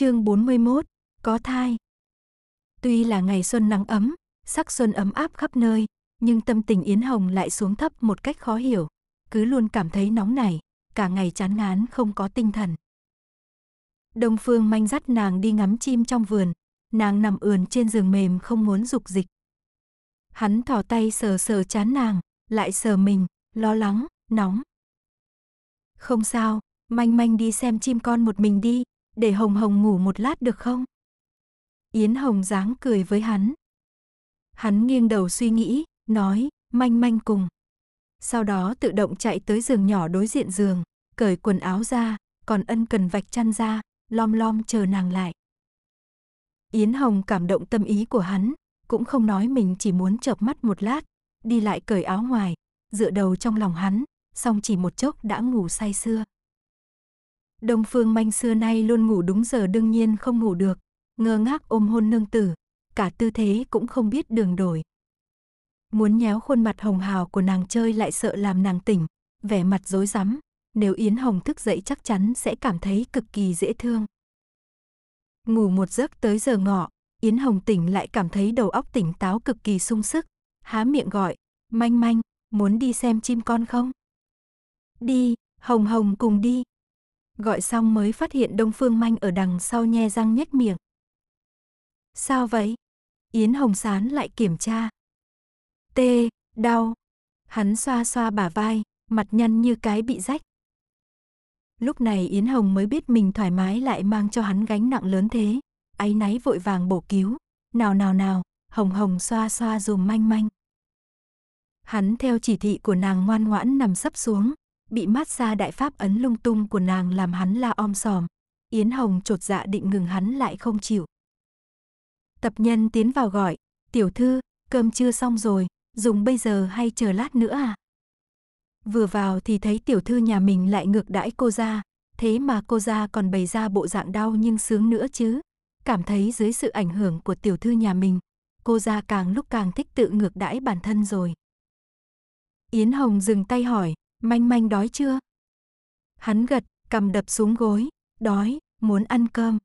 Chương 41, có thai. Tuy là ngày xuân nắng ấm, sắc xuân ấm áp khắp nơi, nhưng tâm tình Yến Hồng lại xuống thấp một cách khó hiểu, cứ luôn cảm thấy nóng nảy, cả ngày chán ngán không có tinh thần. Đông Phương manh dắt nàng đi ngắm chim trong vườn, nàng nằm ườn trên giường mềm không muốn dục dịch. Hắn thỏ tay sờ sờ chán nàng, lại sờ mình, lo lắng, nóng. Không sao, manh manh đi xem chim con một mình đi, để Hồng Hồng ngủ một lát được không? Yến Hồng dáng cười với hắn. Hắn nghiêng đầu suy nghĩ, nói, manh manh cùng. Sau đó tự động chạy tới giường nhỏ đối diện giường, cởi quần áo ra, còn ân cần vạch chăn ra, lom lom chờ nàng lại. Yến Hồng cảm động tâm ý của hắn, cũng không nói mình chỉ muốn chợp mắt một lát, đi lại cởi áo ngoài, dựa đầu trong lòng hắn, xong chỉ một chốc đã ngủ say sưa. Đông Phương Manh xưa nay luôn ngủ đúng giờ đương nhiên không ngủ được, ngơ ngác ôm hôn nương tử, cả tư thế cũng không biết đường đổi. Muốn nhéo khuôn mặt hồng hào của nàng chơi lại sợ làm nàng tỉnh, vẻ mặt rối rắm, nếu Yến Hồng thức dậy chắc chắn sẽ cảm thấy cực kỳ dễ thương. Ngủ một giấc tới giờ ngọ, Yến Hồng tỉnh lại cảm thấy đầu óc tỉnh táo cực kỳ sung sức, há miệng gọi, manh manh, muốn đi xem chim con không? Đi, Hồng Hồng cùng đi. Gọi xong mới phát hiện Đông Phương Manh ở đằng sau nhe răng nhếch miệng. Sao vậy? Yến Hồng Sán lại kiểm tra. Tê, đau. Hắn xoa xoa bả vai, mặt nhăn như cái bị rách. Lúc này Yến Hồng mới biết mình thoải mái lại mang cho hắn gánh nặng lớn thế. Áy náy vội vàng bổ cứu. Nào nào nào, Hồng Hồng xoa xoa dùm manh manh. Hắn theo chỉ thị của nàng ngoan ngoãn nằm sấp xuống, bị mát xa đại pháp ấn lung tung của nàng làm hắn la om sòm. Yến Hồng trột dạ định ngừng hắn lại không chịu. Tập nhân tiến vào gọi, tiểu thư, cơm chưa xong rồi, dùng bây giờ hay chờ lát nữa à? Vừa vào thì thấy tiểu thư nhà mình lại ngược đãi cô ra, thế mà cô ra còn bày ra bộ dạng đau nhưng sướng nữa chứ. Cảm thấy dưới sự ảnh hưởng của tiểu thư nhà mình, cô ra càng lúc càng thích tự ngược đãi bản thân rồi. Yến Hồng dừng tay hỏi, Manh manh đói chưa? Hắn gật, cầm đập xuống gối, đói, muốn ăn cơm.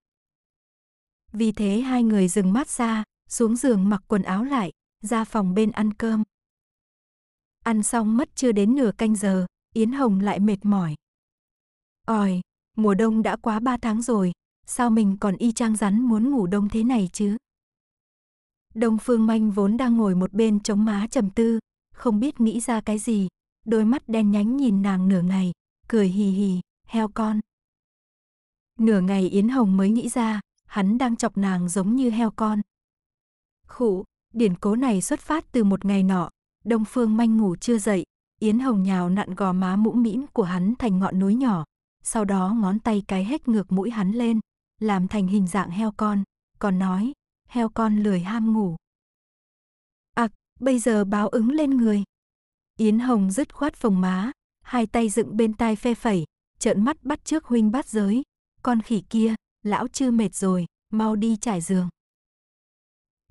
Vì thế hai người dừng mát xa, xuống giường mặc quần áo lại, ra phòng bên ăn cơm. Ăn xong mất chưa đến nửa canh giờ, Yến Hồng lại mệt mỏi. Ôi, mùa đông đã quá ba tháng rồi, sao mình còn y chang rắn muốn ngủ đông thế này chứ? Đông Phương Manh vốn đang ngồi một bên chống má trầm tư, không biết nghĩ ra cái gì, đôi mắt đen nhánh nhìn nàng nửa ngày, cười hì hì, heo con. Nửa ngày Yến Hồng mới nghĩ ra, hắn đang chọc nàng giống như heo con. Khụ, điển cố này xuất phát từ một ngày nọ, Đông Phương manh ngủ chưa dậy, Yến Hồng nhào nặn gò má mũm mĩm của hắn thành ngọn núi nhỏ, sau đó ngón tay cái hét ngược mũi hắn lên, làm thành hình dạng heo con, còn nói, heo con lười ham ngủ. À, bây giờ báo ứng lên người. Yến Hồng dứt khoát phồng má, hai tay dựng bên tai phe phẩy, trợn mắt bắt trước huynh bắt giới. Con khỉ kia, lão chư mệt rồi, mau đi trải giường.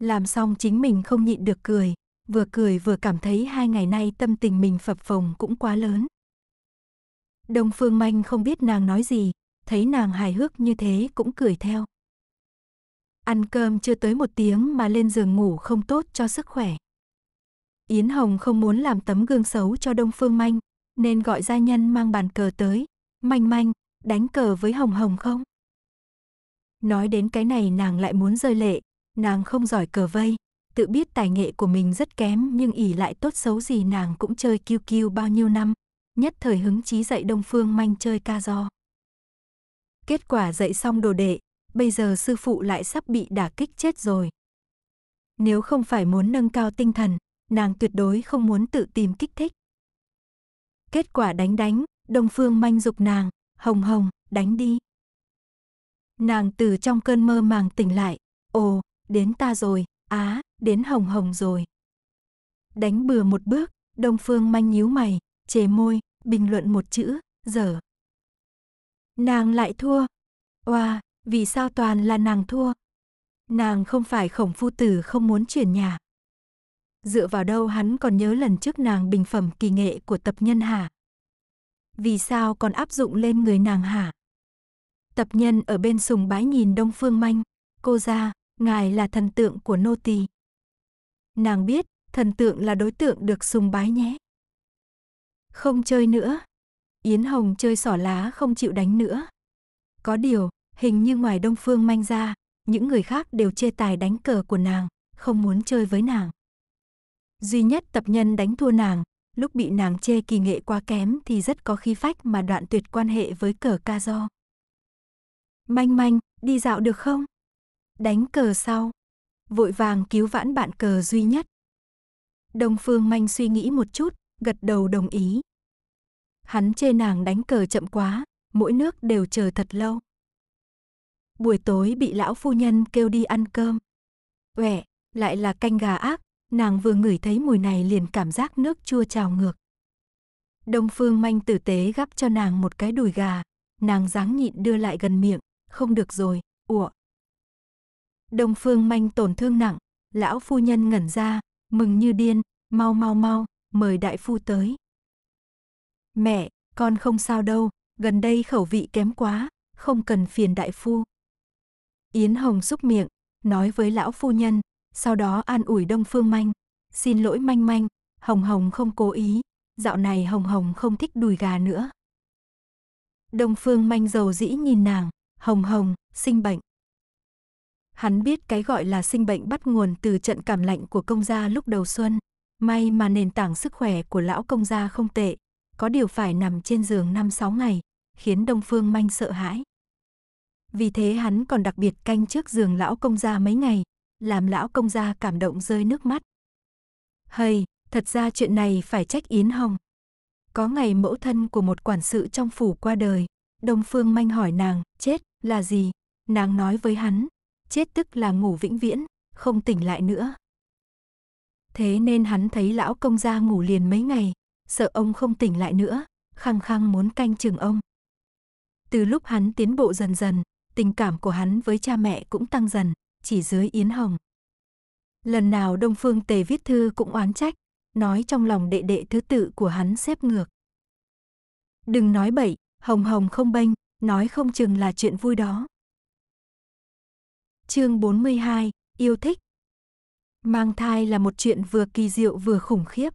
Làm xong chính mình không nhịn được cười, vừa cười vừa cảm thấy hai ngày nay tâm tình mình phập phồng cũng quá lớn. Đông Phương Manh không biết nàng nói gì, thấy nàng hài hước như thế cũng cười theo. Ăn cơm chưa tới một tiếng mà lên giường ngủ không tốt cho sức khỏe. Yến Hồng không muốn làm tấm gương xấu cho Đông Phương Manh, nên gọi gia nhân mang bàn cờ tới. Manh Manh, đánh cờ với Hồng Hồng không? Nói đến cái này nàng lại muốn rơi lệ, nàng không giỏi cờ vây, tự biết tài nghệ của mình rất kém nhưng ỉ lại tốt xấu gì nàng cũng chơi kiêu kiêu bao nhiêu năm, nhất thời hứng chí dạy Đông Phương Manh chơi ca do. Kết quả dạy xong đồ đệ, bây giờ sư phụ lại sắp bị đả kích chết rồi. Nếu không phải muốn nâng cao tinh thần, nàng tuyệt đối không muốn tự tìm kích thích. Kết quả đánh đánh, Đông Phương manh dục nàng, hồng hồng, đánh đi. Nàng từ trong cơn mơ màng tỉnh lại, ồ, đến ta rồi, á, đến hồng hồng rồi. Đánh bừa một bước, Đông Phương manh nhíu mày, chề môi, bình luận một chữ, dở. Nàng lại thua. Oa, vì sao toàn là nàng thua? Nàng không phải khổng phu tử không muốn chuyển nhà, dựa vào đâu hắn còn nhớ lần trước nàng bình phẩm kỳ nghệ của tập nhân hả? Vì sao còn áp dụng lên người nàng hả? Tập nhân ở bên sùng bái nhìn Đông Phương Manh, cô ra, ngài là thần tượng của nô tỳ. Nàng biết, thần tượng là đối tượng được sùng bái nhé. Không chơi nữa. Yến Hồng chơi sỏ lá không chịu đánh nữa. Có điều, hình như ngoài Đông Phương Manh ra, những người khác đều chê tài đánh cờ của nàng, không muốn chơi với nàng. Duy nhất tập nhân đánh thua nàng, lúc bị nàng chê kỳ nghệ quá kém thì rất có khí phách mà đoạn tuyệt quan hệ với cờ ca do. Manh manh, đi dạo được không? Đánh cờ sau. Vội vàng cứu vãn bạn cờ duy nhất. Đông Phương Manh suy nghĩ một chút, gật đầu đồng ý. Hắn chê nàng đánh cờ chậm quá, mỗi nước đều chờ thật lâu. Buổi tối bị lão phu nhân kêu đi ăn cơm. Uẻ, lại là canh gà ác, nàng vừa ngửi thấy mùi này liền cảm giác nước chua trào ngược. Đông Phương Manh tử tế gắp cho nàng một cái đùi gà, nàng dáng nhịn đưa lại gần miệng, không được rồi, ủa. Đông Phương Manh tổn thương nặng, lão phu nhân ngẩn ra, mừng như điên, mau mau mau, mời đại phu tới. Mẹ, con không sao đâu, gần đây khẩu vị kém quá, không cần phiền đại phu. Yến Hồng xúc miệng, nói với lão phu nhân, sau đó an ủi Đông Phương Manh. Xin lỗi Manh Manh, Hồng Hồng không cố ý, dạo này Hồng Hồng không thích đùi gà nữa. Đông Phương Manh giàu dĩ nhìn nàng, Hồng Hồng, sinh bệnh. Hắn biết cái gọi là sinh bệnh bắt nguồn từ trận cảm lạnh của công gia lúc đầu xuân. May mà nền tảng sức khỏe của lão công gia không tệ, có điều phải nằm trên giường 5-6 ngày, khiến Đông Phương Manh sợ hãi. Vì thế hắn còn đặc biệt canh trước giường lão công gia mấy ngày, làm lão công gia cảm động rơi nước mắt. Hây, thật ra chuyện này phải trách Yến Hồng. Có ngày mẫu thân của một quản sự trong phủ qua đời, Đông Phương manh hỏi nàng, chết là gì? Nàng nói với hắn, chết tức là ngủ vĩnh viễn, không tỉnh lại nữa. Thế nên hắn thấy lão công gia ngủ liền mấy ngày, sợ ông không tỉnh lại nữa, khăng khăng muốn canh chừng ông. Từ lúc hắn tiến bộ dần dần, tình cảm của hắn với cha mẹ cũng tăng dần, chỉ dưới yến hồng. Lần nào Đông Phương Tề viết thư cũng oán trách, nói trong lòng đệ đệ thứ tự của hắn xếp ngược. Đừng nói bậy, hồng hồng không bênh, nói không chừng là chuyện vui đó. Chương 42, yêu thích. Mang thai là một chuyện vừa kỳ diệu vừa khủng khiếp.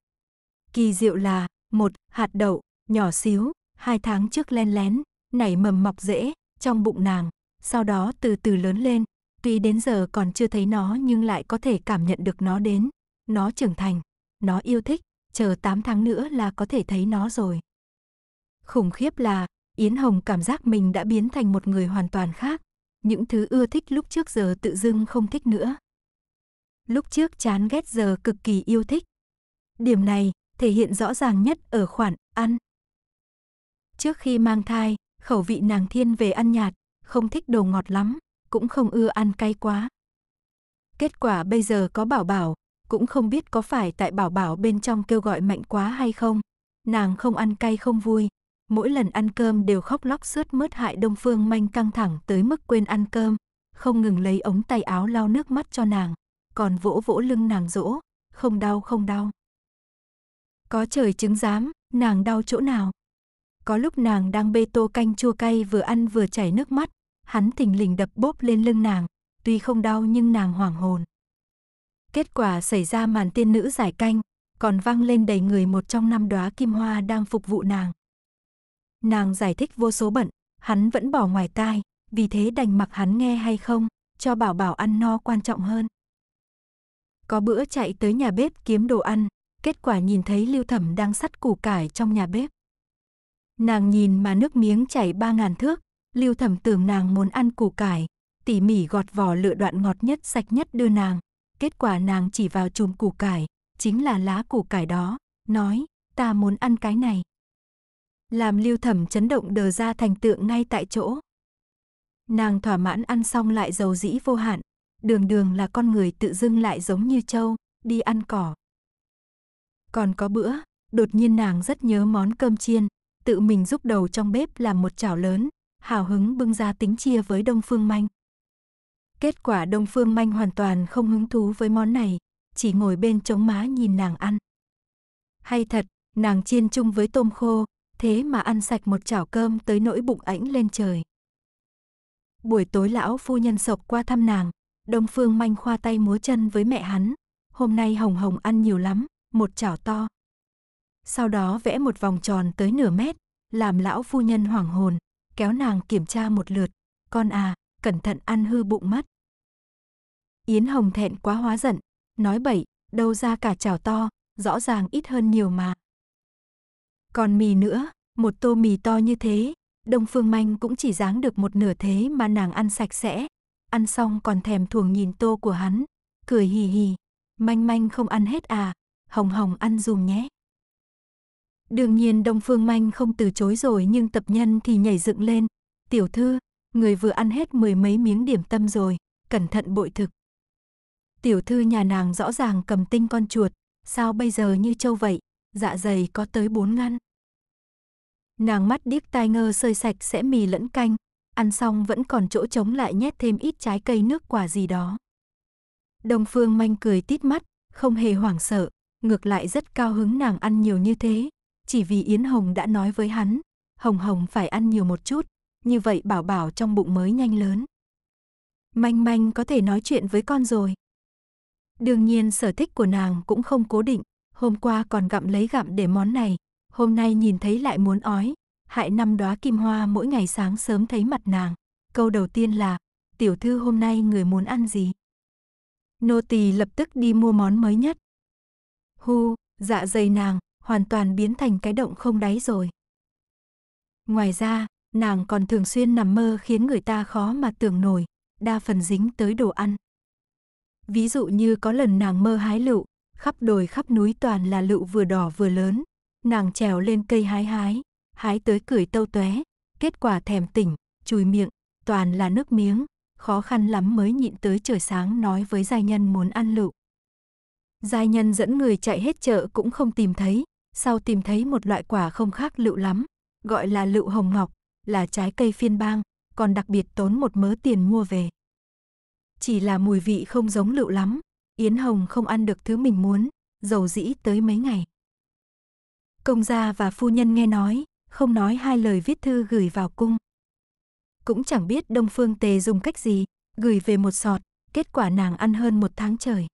Kỳ diệu là, một, hạt đậu, nhỏ xíu, hai tháng trước len lén, nảy mầm mọc rễ, trong bụng nàng, sau đó từ từ lớn lên, Tuy đến giờ còn chưa thấy nó nhưng lại có thể cảm nhận được nó đến. Nó trưởng thành, nó yêu thích, chờ 8 tháng nữa là có thể thấy nó rồi. Khủng khiếp là, Yến Hồng cảm giác mình đã biến thành một người hoàn toàn khác. Những thứ ưa thích lúc trước giờ tự dưng không thích nữa. Lúc trước chán ghét giờ cực kỳ yêu thích. Điểm này thể hiện rõ ràng nhất ở khoản ăn. Trước khi mang thai, khẩu vị nàng thiên về ăn nhạt, không thích đồ ngọt lắm, cũng không ưa ăn cay quá. Kết quả bây giờ có bảo bảo, cũng không biết có phải tại bảo bảo bên trong kêu gọi mạnh quá hay không. Nàng không ăn cay không vui, mỗi lần ăn cơm đều khóc lóc suốt mướt hại Đông Phương Manh căng thẳng tới mức quên ăn cơm, không ngừng lấy ống tay áo lau nước mắt cho nàng, còn vỗ vỗ lưng nàng dỗ, không đau không đau. Có trời chứng giám, nàng đau chỗ nào? Có lúc nàng đang bê tô canh chua cay vừa ăn vừa chảy nước mắt, hắn thình lình đập bốp lên lưng nàng, tuy không đau nhưng nàng hoảng hồn. Kết quả xảy ra màn tiên nữ giải canh, còn vang lên đầy người một trong năm đóa kim hoa đang phục vụ nàng. Nàng giải thích vô số bận, hắn vẫn bỏ ngoài tai, vì thế đành mặc hắn nghe hay không, cho bảo bảo ăn no quan trọng hơn. Có bữa chạy tới nhà bếp kiếm đồ ăn, kết quả nhìn thấy Lưu Thẩm đang sắt củ cải trong nhà bếp. Nàng nhìn mà nước miếng chảy ba ngàn thước, Lưu Thẩm tưởng nàng muốn ăn củ cải, tỉ mỉ gọt vỏ lựa đoạn ngọt nhất sạch nhất đưa nàng. Kết quả nàng chỉ vào chùm củ cải, chính là lá củ cải đó, nói, ta muốn ăn cái này. Làm lưu thẩm chấn động đờ ra thành tượng ngay tại chỗ. Nàng thỏa mãn ăn xong lại giàu dĩ vô hạn, đường đường là con người tự dưng lại giống như trâu, đi ăn cỏ. Còn có bữa, đột nhiên nàng rất nhớ món cơm chiên, tự mình giúp đầu trong bếp làm một chảo lớn, hào hứng bưng ra tính chia với Đông Phương Manh. Kết quả Đông Phương Manh hoàn toàn không hứng thú với món này, chỉ ngồi bên chống má nhìn nàng ăn. Hay thật, nàng chiên chung với tôm khô, thế mà ăn sạch một chảo cơm tới nỗi bụng ảnh lên trời. Buổi tối lão phu nhân sộc qua thăm nàng, Đông Phương Manh khoa tay múa chân với mẹ hắn, hôm nay Hồng Hồng ăn nhiều lắm, một chảo to. Sau đó vẽ một vòng tròn tới nửa mét, làm lão phu nhân hoảng hồn kéo nàng kiểm tra một lượt, con à, cẩn thận ăn hư bụng mắt. Yến Hồng thẹn quá hóa giận, nói bậy, đâu ra cả chảo to, rõ ràng ít hơn nhiều mà. Còn mì nữa, một tô mì to như thế, Đông Phương Manh cũng chỉ dáng được một nửa thế mà nàng ăn sạch sẽ. Ăn xong còn thèm thuồng nhìn tô của hắn, cười hì hì. Manh manh không ăn hết à, hồng hồng ăn dùm nhé. Đương nhiên Đông Phương Manh không từ chối rồi nhưng tập nhân thì nhảy dựng lên. Tiểu thư, người vừa ăn hết mười mấy miếng điểm tâm rồi, cẩn thận bội thực. Tiểu thư nhà nàng rõ ràng cầm tinh con chuột, sao bây giờ như châu vậy, dạ dày có tới bốn ngăn. Nàng mắt điếc tai ngơ sơi sạch sẽ mì lẫn canh, ăn xong vẫn còn chỗ trống lại nhét thêm ít trái cây nước quả gì đó. Đông Phương Manh cười tít mắt, không hề hoảng sợ, ngược lại rất cao hứng nàng ăn nhiều như thế, chỉ vì Yến Hồng đã nói với hắn, Hồng Hồng phải ăn nhiều một chút, như vậy bảo bảo trong bụng mới nhanh lớn. Manh manh có thể nói chuyện với con rồi. Đương nhiên sở thích của nàng cũng không cố định, hôm qua còn gặm lấy gặm để món này, hôm nay nhìn thấy lại muốn ói, hại năm đóa kim hoa mỗi ngày sáng sớm thấy mặt nàng. Câu đầu tiên là, tiểu thư hôm nay người muốn ăn gì? Nô tỳ lập tức đi mua món mới nhất. Hu, dạ dày nàng, hoàn toàn biến thành cái động không đáy rồi. Ngoài ra, nàng còn thường xuyên nằm mơ khiến người ta khó mà tưởng nổi, đa phần dính tới đồ ăn. Ví dụ như có lần nàng mơ hái lựu, khắp đồi khắp núi toàn là lựu vừa đỏ vừa lớn, nàng trèo lên cây hái hái, hái tới cười tâu tóe, kết quả thèm tỉnh, chùi miệng, toàn là nước miếng, khó khăn lắm mới nhịn tới trời sáng nói với giai nhân muốn ăn lựu. Giai nhân dẫn người chạy hết chợ cũng không tìm thấy, sau tìm thấy một loại quả không khác lựu lắm, gọi là lựu hồng ngọc, là trái cây phiên bang, còn đặc biệt tốn một mớ tiền mua về. Chỉ là mùi vị không giống lựu lắm, Yến Hồng không ăn được thứ mình muốn, dầu dĩ tới mấy ngày. Công gia và phu nhân nghe nói, không nói hai lời viết thư gửi vào cung. Cũng chẳng biết Đông Phương Tề dùng cách gì, gửi về một sọt, kết quả nàng ăn hơn một tháng trời.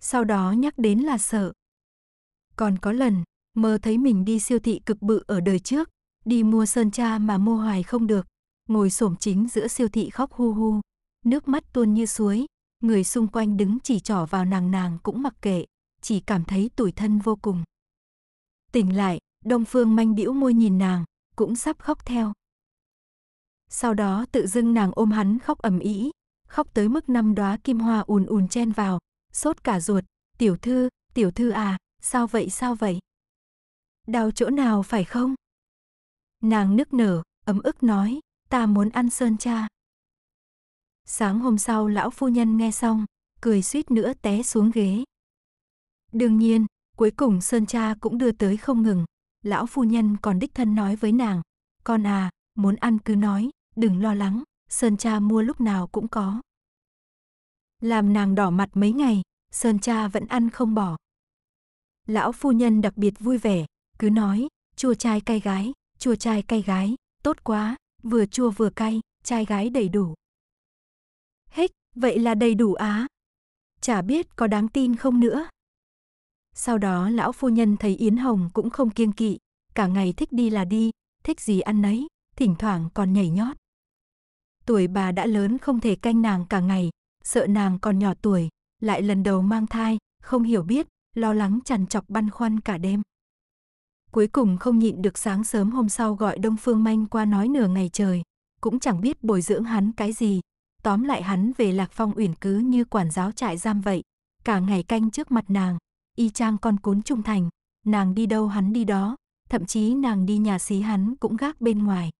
Sau đó nhắc đến là sợ, còn có lần, mơ thấy mình đi siêu thị cực bự ở đời trước, đi mua sơn cha mà mua hoài không được, ngồi xổm chính giữa siêu thị khóc hu hu, nước mắt tuôn như suối, người xung quanh đứng chỉ trỏ vào nàng nàng cũng mặc kệ, chỉ cảm thấy tủi thân vô cùng. Tỉnh lại, Đông Phương manh đĩu môi nhìn nàng, cũng sắp khóc theo. Sau đó tự dưng nàng ôm hắn khóc ầm ĩ, khóc tới mức năm đóa kim hoa ùn ùn chen vào, sốt cả ruột, "Tiểu thư, tiểu thư à, sao vậy sao vậy? Đau chỗ nào phải không? Nàng nức nở, ấm ức nói, ta muốn ăn sơn cha. Sáng hôm sau lão phu nhân nghe xong, cười suýt nữa té xuống ghế. Đương nhiên, cuối cùng sơn cha cũng đưa tới không ngừng, lão phu nhân còn đích thân nói với nàng, con à, muốn ăn cứ nói, đừng lo lắng, sơn cha mua lúc nào cũng có. Làm nàng đỏ mặt mấy ngày, sơn cha vẫn ăn không bỏ, Lão phu nhân đặc biệt vui vẻ, cứ nói, chua chai cay gái, chua chai cay gái, tốt quá, vừa chua vừa cay, trai gái đầy đủ. Hết, vậy là đầy đủ á. Chả biết có đáng tin không nữa. Sau đó lão phu nhân thấy Yến Hồng cũng không kiêng kỵ, cả ngày thích đi là đi, thích gì ăn nấy, thỉnh thoảng còn nhảy nhót. Tuổi bà đã lớn không thể canh nàng cả ngày, sợ nàng còn nhỏ tuổi, lại lần đầu mang thai, không hiểu biết, lo lắng chằn chọc băn khoăn cả đêm. Cuối cùng không nhịn được sáng sớm hôm sau gọi Đông Phương Manh qua nói nửa ngày trời, cũng chẳng biết bồi dưỡng hắn cái gì, tóm lại hắn về Lạc Phong Uyển cứ như quản giáo trại giam vậy, cả ngày canh trước mặt nàng, y chang con cún trung thành, nàng đi đâu hắn đi đó, thậm chí nàng đi nhà xí hắn cũng gác bên ngoài.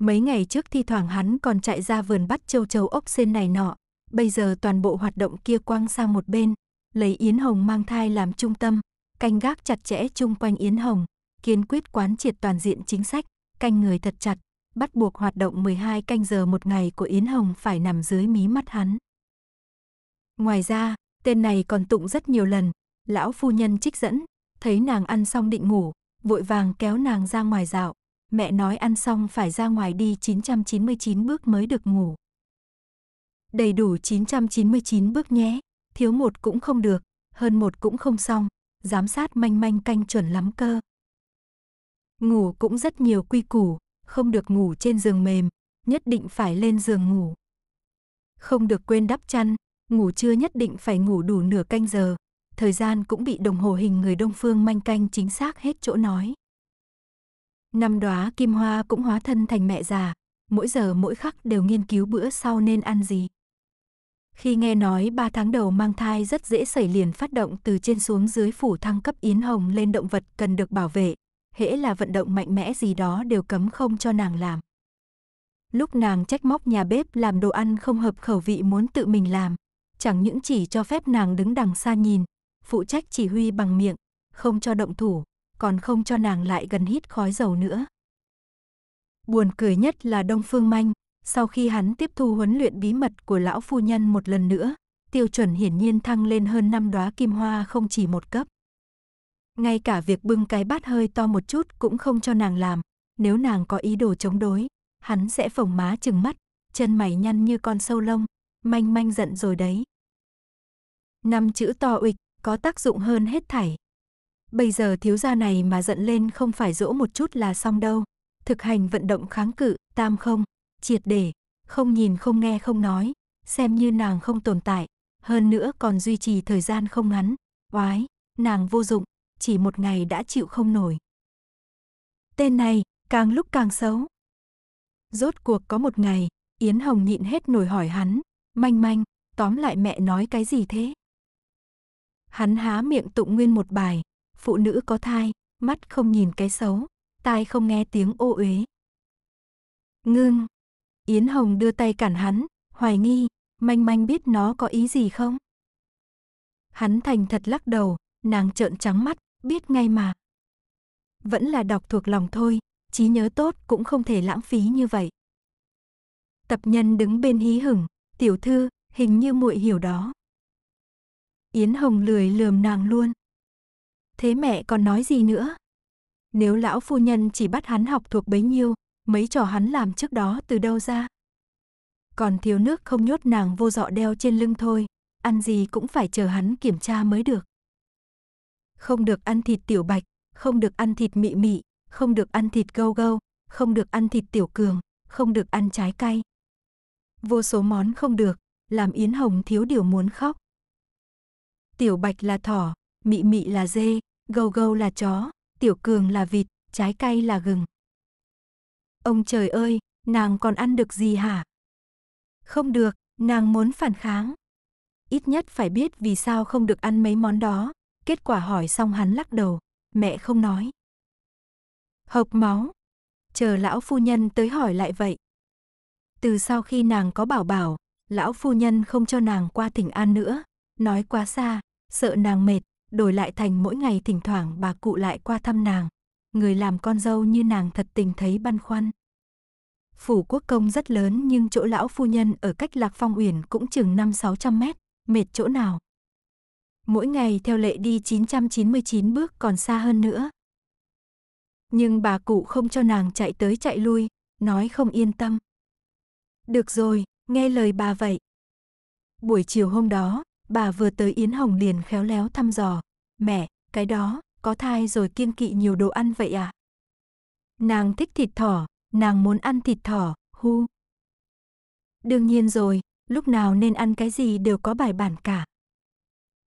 Mấy ngày trước thi thoảng hắn còn chạy ra vườn bắt châu châu ốc sen này nọ, bây giờ toàn bộ hoạt động kia quăng sang một bên, lấy Yến Hồng mang thai làm trung tâm, canh gác chặt chẽ chung quanh Yến Hồng, kiên quyết quán triệt toàn diện chính sách, canh người thật chặt, bắt buộc hoạt động 12 canh giờ một ngày của Yến Hồng phải nằm dưới mí mắt hắn. Ngoài ra, tên này còn tụng rất nhiều lần, lão phu nhân trích dẫn, thấy nàng ăn xong định ngủ, vội vàng kéo nàng ra ngoài dạo, mẹ nói ăn xong phải ra ngoài đi 999 bước mới được ngủ. Đầy đủ 999 bước nhé thiếu một cũng không được, hơn một cũng không xong, giám sát manh manh canh chuẩn lắm cơ. Ngủ cũng rất nhiều quy củ, không được ngủ trên giường mềm, nhất định phải lên giường ngủ. Không được quên đắp chăn, ngủ trưa nhất định phải ngủ đủ nửa canh giờ, thời gian cũng bị đồng hồ hình người Đông Phương manh canh chính xác hết chỗ nói. Năm đóa kim hoa cũng hóa thân thành mẹ già, mỗi giờ mỗi khắc đều nghiên cứu bữa sau nên ăn gì. Khi nghe nói 3 tháng đầu mang thai rất dễ xảy liền phát động từ trên xuống dưới phủ thăng cấp yến hồng lên động vật cần được bảo vệ, hễ là vận động mạnh mẽ gì đó đều cấm không cho nàng làm. Lúc nàng trách móc nhà bếp làm đồ ăn không hợp khẩu vị muốn tự mình làm, chẳng những chỉ cho phép nàng đứng đằng xa nhìn, phụ trách chỉ huy bằng miệng, không cho động thủ, còn không cho nàng lại gần hít khói dầu nữa. Buồn cười nhất là Đông Phương Manh, sau khi hắn tiếp thu huấn luyện bí mật của lão phu nhân một lần nữa, tiêu chuẩn hiển nhiên thăng lên hơn năm đóa kim hoa không chỉ một cấp. Ngay cả việc bưng cái bát hơi to một chút cũng không cho nàng làm, nếu nàng có ý đồ chống đối, hắn sẽ phồng má chừng mắt, chân mày nhăn như con sâu lông, manh manh giận rồi đấy. Năm chữ to uịch có tác dụng hơn hết thảy. Bây giờ thiếu gia này mà giận lên không phải dỗ một chút là xong đâu, thực hành vận động kháng cự, tam không triệt để, không nhìn không nghe không nói, xem như nàng không tồn tại, hơn nữa còn duy trì thời gian không ngắn, oái, nàng vô dụng, chỉ một ngày đã chịu không nổi. Tên này, càng lúc càng xấu. Rốt cuộc có một ngày, Yến Hồng nhịn hết nổi hỏi hắn, manh manh, tóm lại mẹ nói cái gì thế? Hắn há miệng tụng nguyên một bài, phụ nữ có thai, mắt không nhìn cái xấu, tai không nghe tiếng ô uế. Ngưng Yến Hồng đưa tay cản hắn, hoài nghi, manh manh biết nó có ý gì không? Hắn thành thật lắc đầu, nàng trợn trắng mắt, biết ngay mà. Vẫn là đọc thuộc lòng thôi, trí nhớ tốt cũng không thể lãng phí như vậy. Tập nhân đứng bên hí hửng, tiểu thư, hình như muội hiểu đó. Yến Hồng lười lườm nàng luôn. Thế mẹ còn nói gì nữa? Nếu lão phu nhân chỉ bắt hắn học thuộc bấy nhiêu, mấy trò hắn làm trước đó từ đâu ra. Còn thiếu nước không nhốt nàng vô dọ đeo trên lưng thôi, ăn gì cũng phải chờ hắn kiểm tra mới được. Không được ăn thịt tiểu bạch, không được ăn thịt mị mị, không được ăn thịt gâu gâu, không được ăn thịt tiểu cường, không được ăn trái cay. Vô số món không được, làm Yến Hồng thiếu điều muốn khóc. Tiểu bạch là thỏ, mị mị là dê, gâu gâu là chó, tiểu cường là vịt, trái cay là gừng. Ông trời ơi, nàng còn ăn được gì hả? Không được, nàng muốn phản kháng. Ít nhất phải biết vì sao không được ăn mấy món đó. Kết quả hỏi xong hắn lắc đầu, mẹ không nói. Hợp máu. Chờ lão phu nhân tới hỏi lại vậy. Từ sau khi nàng có bảo bảo, lão phu nhân không cho nàng qua thỉnh an nữa. Nói quá xa, sợ nàng mệt, đổi lại thành mỗi ngày thỉnh thoảng bà cụ lại qua thăm nàng người làm con dâu như nàng thật tình thấy băn khoăn. Phủ quốc công rất lớn nhưng chỗ lão phu nhân ở cách lạc phong uyển cũng chừng 5-600 mét, mệt chỗ nào. Mỗi ngày theo lệ đi 999 bước còn xa hơn nữa. Nhưng bà cụ không cho nàng chạy tới chạy lui, nói không yên tâm. Được rồi, nghe lời bà vậy. Buổi chiều hôm đó, bà vừa tới Yến Hồng liền khéo léo thăm dò. Mẹ, cái đó, có thai rồi kiêng kỵ nhiều đồ ăn vậy à? Nàng thích thịt thỏ, nàng muốn ăn thịt thỏ, hu. Đương nhiên rồi, lúc nào nên ăn cái gì đều có bài bản cả.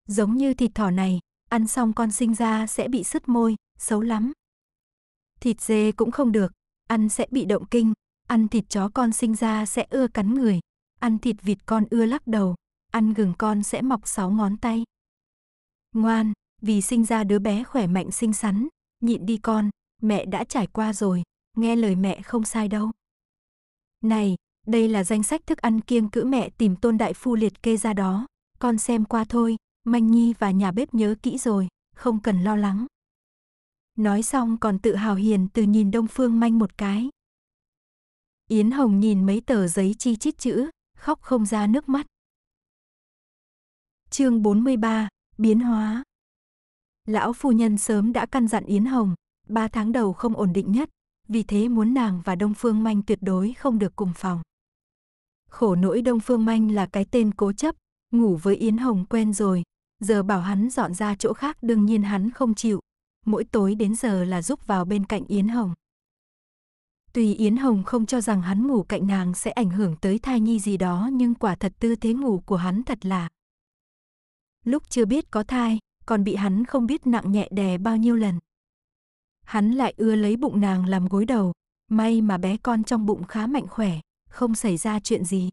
Giống như thịt thỏ này, ăn xong con sinh ra sẽ bị sứt môi, xấu lắm. Thịt dê cũng không được, ăn sẽ bị động kinh, ăn thịt chó con sinh ra sẽ ưa cắn người, ăn thịt vịt con ưa lắc đầu, ăn gừng con sẽ mọc sáu ngón tay. Ngoan, vì sinh ra đứa bé khỏe mạnh xinh xắn, nhịn đi con, mẹ đã trải qua rồi, nghe lời mẹ không sai đâu. Này, đây là danh sách thức ăn kiêng cữ mẹ tìm Tôn Đại Phu liệt kê ra đó, con xem qua thôi, Manh Nhi và nhà bếp nhớ kỹ rồi, không cần lo lắng. Nói xong còn tự hào hiền từ nhìn Đông Phương Manh một cái. Yến Hồng nhìn mấy tờ giấy chi chít chữ, khóc không ra nước mắt. Chương 43, biến hóa Lão phu nhân sớm đã căn dặn Yến Hồng, ba tháng đầu không ổn định nhất, vì thế muốn nàng và Đông Phương Manh tuyệt đối không được cùng phòng. Khổ nỗi Đông Phương Manh là cái tên cố chấp, ngủ với Yến Hồng quen rồi, giờ bảo hắn dọn ra chỗ khác đương nhiên hắn không chịu, mỗi tối đến giờ là giúp vào bên cạnh Yến Hồng. tuy Yến Hồng không cho rằng hắn ngủ cạnh nàng sẽ ảnh hưởng tới thai nhi gì đó nhưng quả thật tư thế ngủ của hắn thật là. Lúc chưa biết có thai, còn bị hắn không biết nặng nhẹ đè bao nhiêu lần. Hắn lại ưa lấy bụng nàng làm gối đầu, may mà bé con trong bụng khá mạnh khỏe, không xảy ra chuyện gì.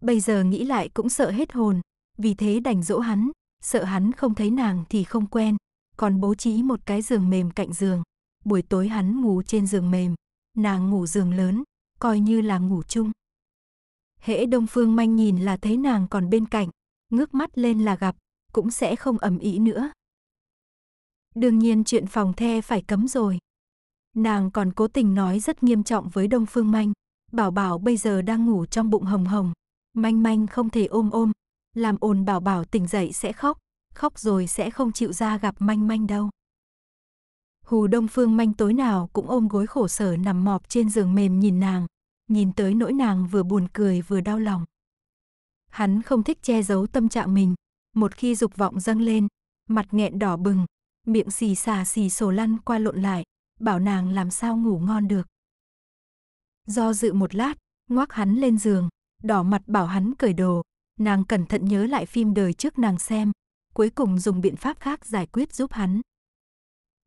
Bây giờ nghĩ lại cũng sợ hết hồn, vì thế đành dỗ hắn, sợ hắn không thấy nàng thì không quen, còn bố trí một cái giường mềm cạnh giường. Buổi tối hắn ngủ trên giường mềm, nàng ngủ giường lớn, coi như là ngủ chung. Hễ Đông Phương Manh nhìn là thấy nàng còn bên cạnh, ngước mắt lên là gặp, cũng sẽ không ầm ĩ nữa. Đương nhiên chuyện phòng the phải cấm rồi. Nàng còn cố tình nói rất nghiêm trọng với Đông Phương Manh, bảo bảo bây giờ đang ngủ trong bụng hồng hồng, manh manh không thể ôm ôm, làm ồn bảo bảo tỉnh dậy sẽ khóc, khóc rồi sẽ không chịu ra gặp manh manh đâu. Hù Đông Phương Manh tối nào cũng ôm gối khổ sở nằm mọp trên giường mềm nhìn nàng, nhìn tới nỗi nàng vừa buồn cười vừa đau lòng. Hắn không thích che giấu tâm trạng mình, một khi dục vọng dâng lên, mặt nghẹn đỏ bừng, miệng xì xà xì sổ lăn qua lộn lại, bảo nàng làm sao ngủ ngon được. Do dự một lát, ngoác hắn lên giường, đỏ mặt bảo hắn cởi đồ, nàng cẩn thận nhớ lại phim đời trước nàng xem, cuối cùng dùng biện pháp khác giải quyết giúp hắn.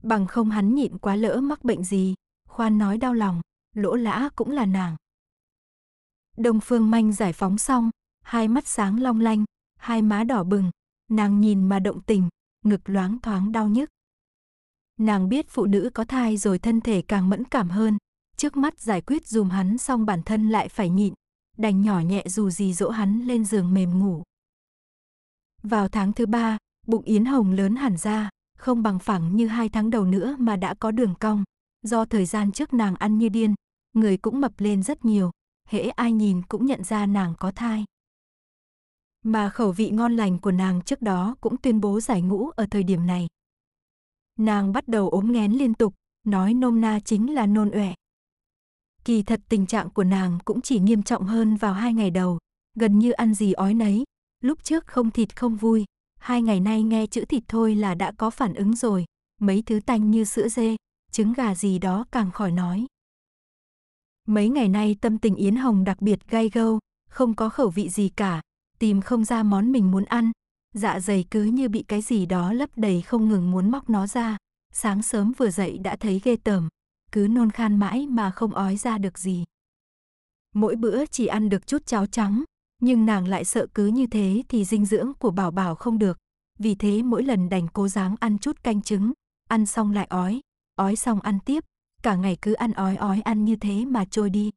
Bằng không hắn nhịn quá lỡ mắc bệnh gì, khoan nói đau lòng, lỗ lã cũng là nàng. Đông Phương Manh giải phóng xong, hai mắt sáng long lanh, hai má đỏ bừng, nàng nhìn mà động tình, ngực loáng thoáng đau nhức. Nàng biết phụ nữ có thai rồi thân thể càng mẫn cảm hơn, trước mắt giải quyết dùm hắn xong bản thân lại phải nhịn, đành nhỏ nhẹ dù gì dỗ hắn lên giường mềm ngủ. Vào tháng thứ ba, bụng Yến Hồng lớn hẳn ra, không bằng phẳng như hai tháng đầu nữa mà đã có đường cong. Do thời gian trước nàng ăn như điên, người cũng mập lên rất nhiều, hễ ai nhìn cũng nhận ra nàng có thai. Mà khẩu vị ngon lành của nàng trước đó cũng tuyên bố giải ngũ ở thời điểm này. Nàng bắt đầu ốm nghén liên tục, nói nôm na chính là nôn ọe. Kỳ thật tình trạng của nàng cũng chỉ nghiêm trọng hơn vào hai ngày đầu, gần như ăn gì ói nấy, lúc trước không thịt không vui, hai ngày nay nghe chữ thịt thôi là đã có phản ứng rồi, mấy thứ tanh như sữa dê, trứng gà gì đó càng khỏi nói. Mấy ngày nay tâm tình Yến Hồng đặc biệt gai gâu, không có khẩu vị gì cả, tìm không ra món mình muốn ăn, dạ dày cứ như bị cái gì đó lấp đầy không ngừng muốn móc nó ra, sáng sớm vừa dậy đã thấy ghê tởm, cứ nôn khan mãi mà không ói ra được gì. Mỗi bữa chỉ ăn được chút cháo trắng, nhưng nàng lại sợ cứ như thế thì dinh dưỡng của bảo bảo không được, vì thế mỗi lần đành cố gắng ăn chút canh trứng, ăn xong lại ói, ói xong ăn tiếp, cả ngày cứ ăn ói ói ăn như thế mà trôi đi.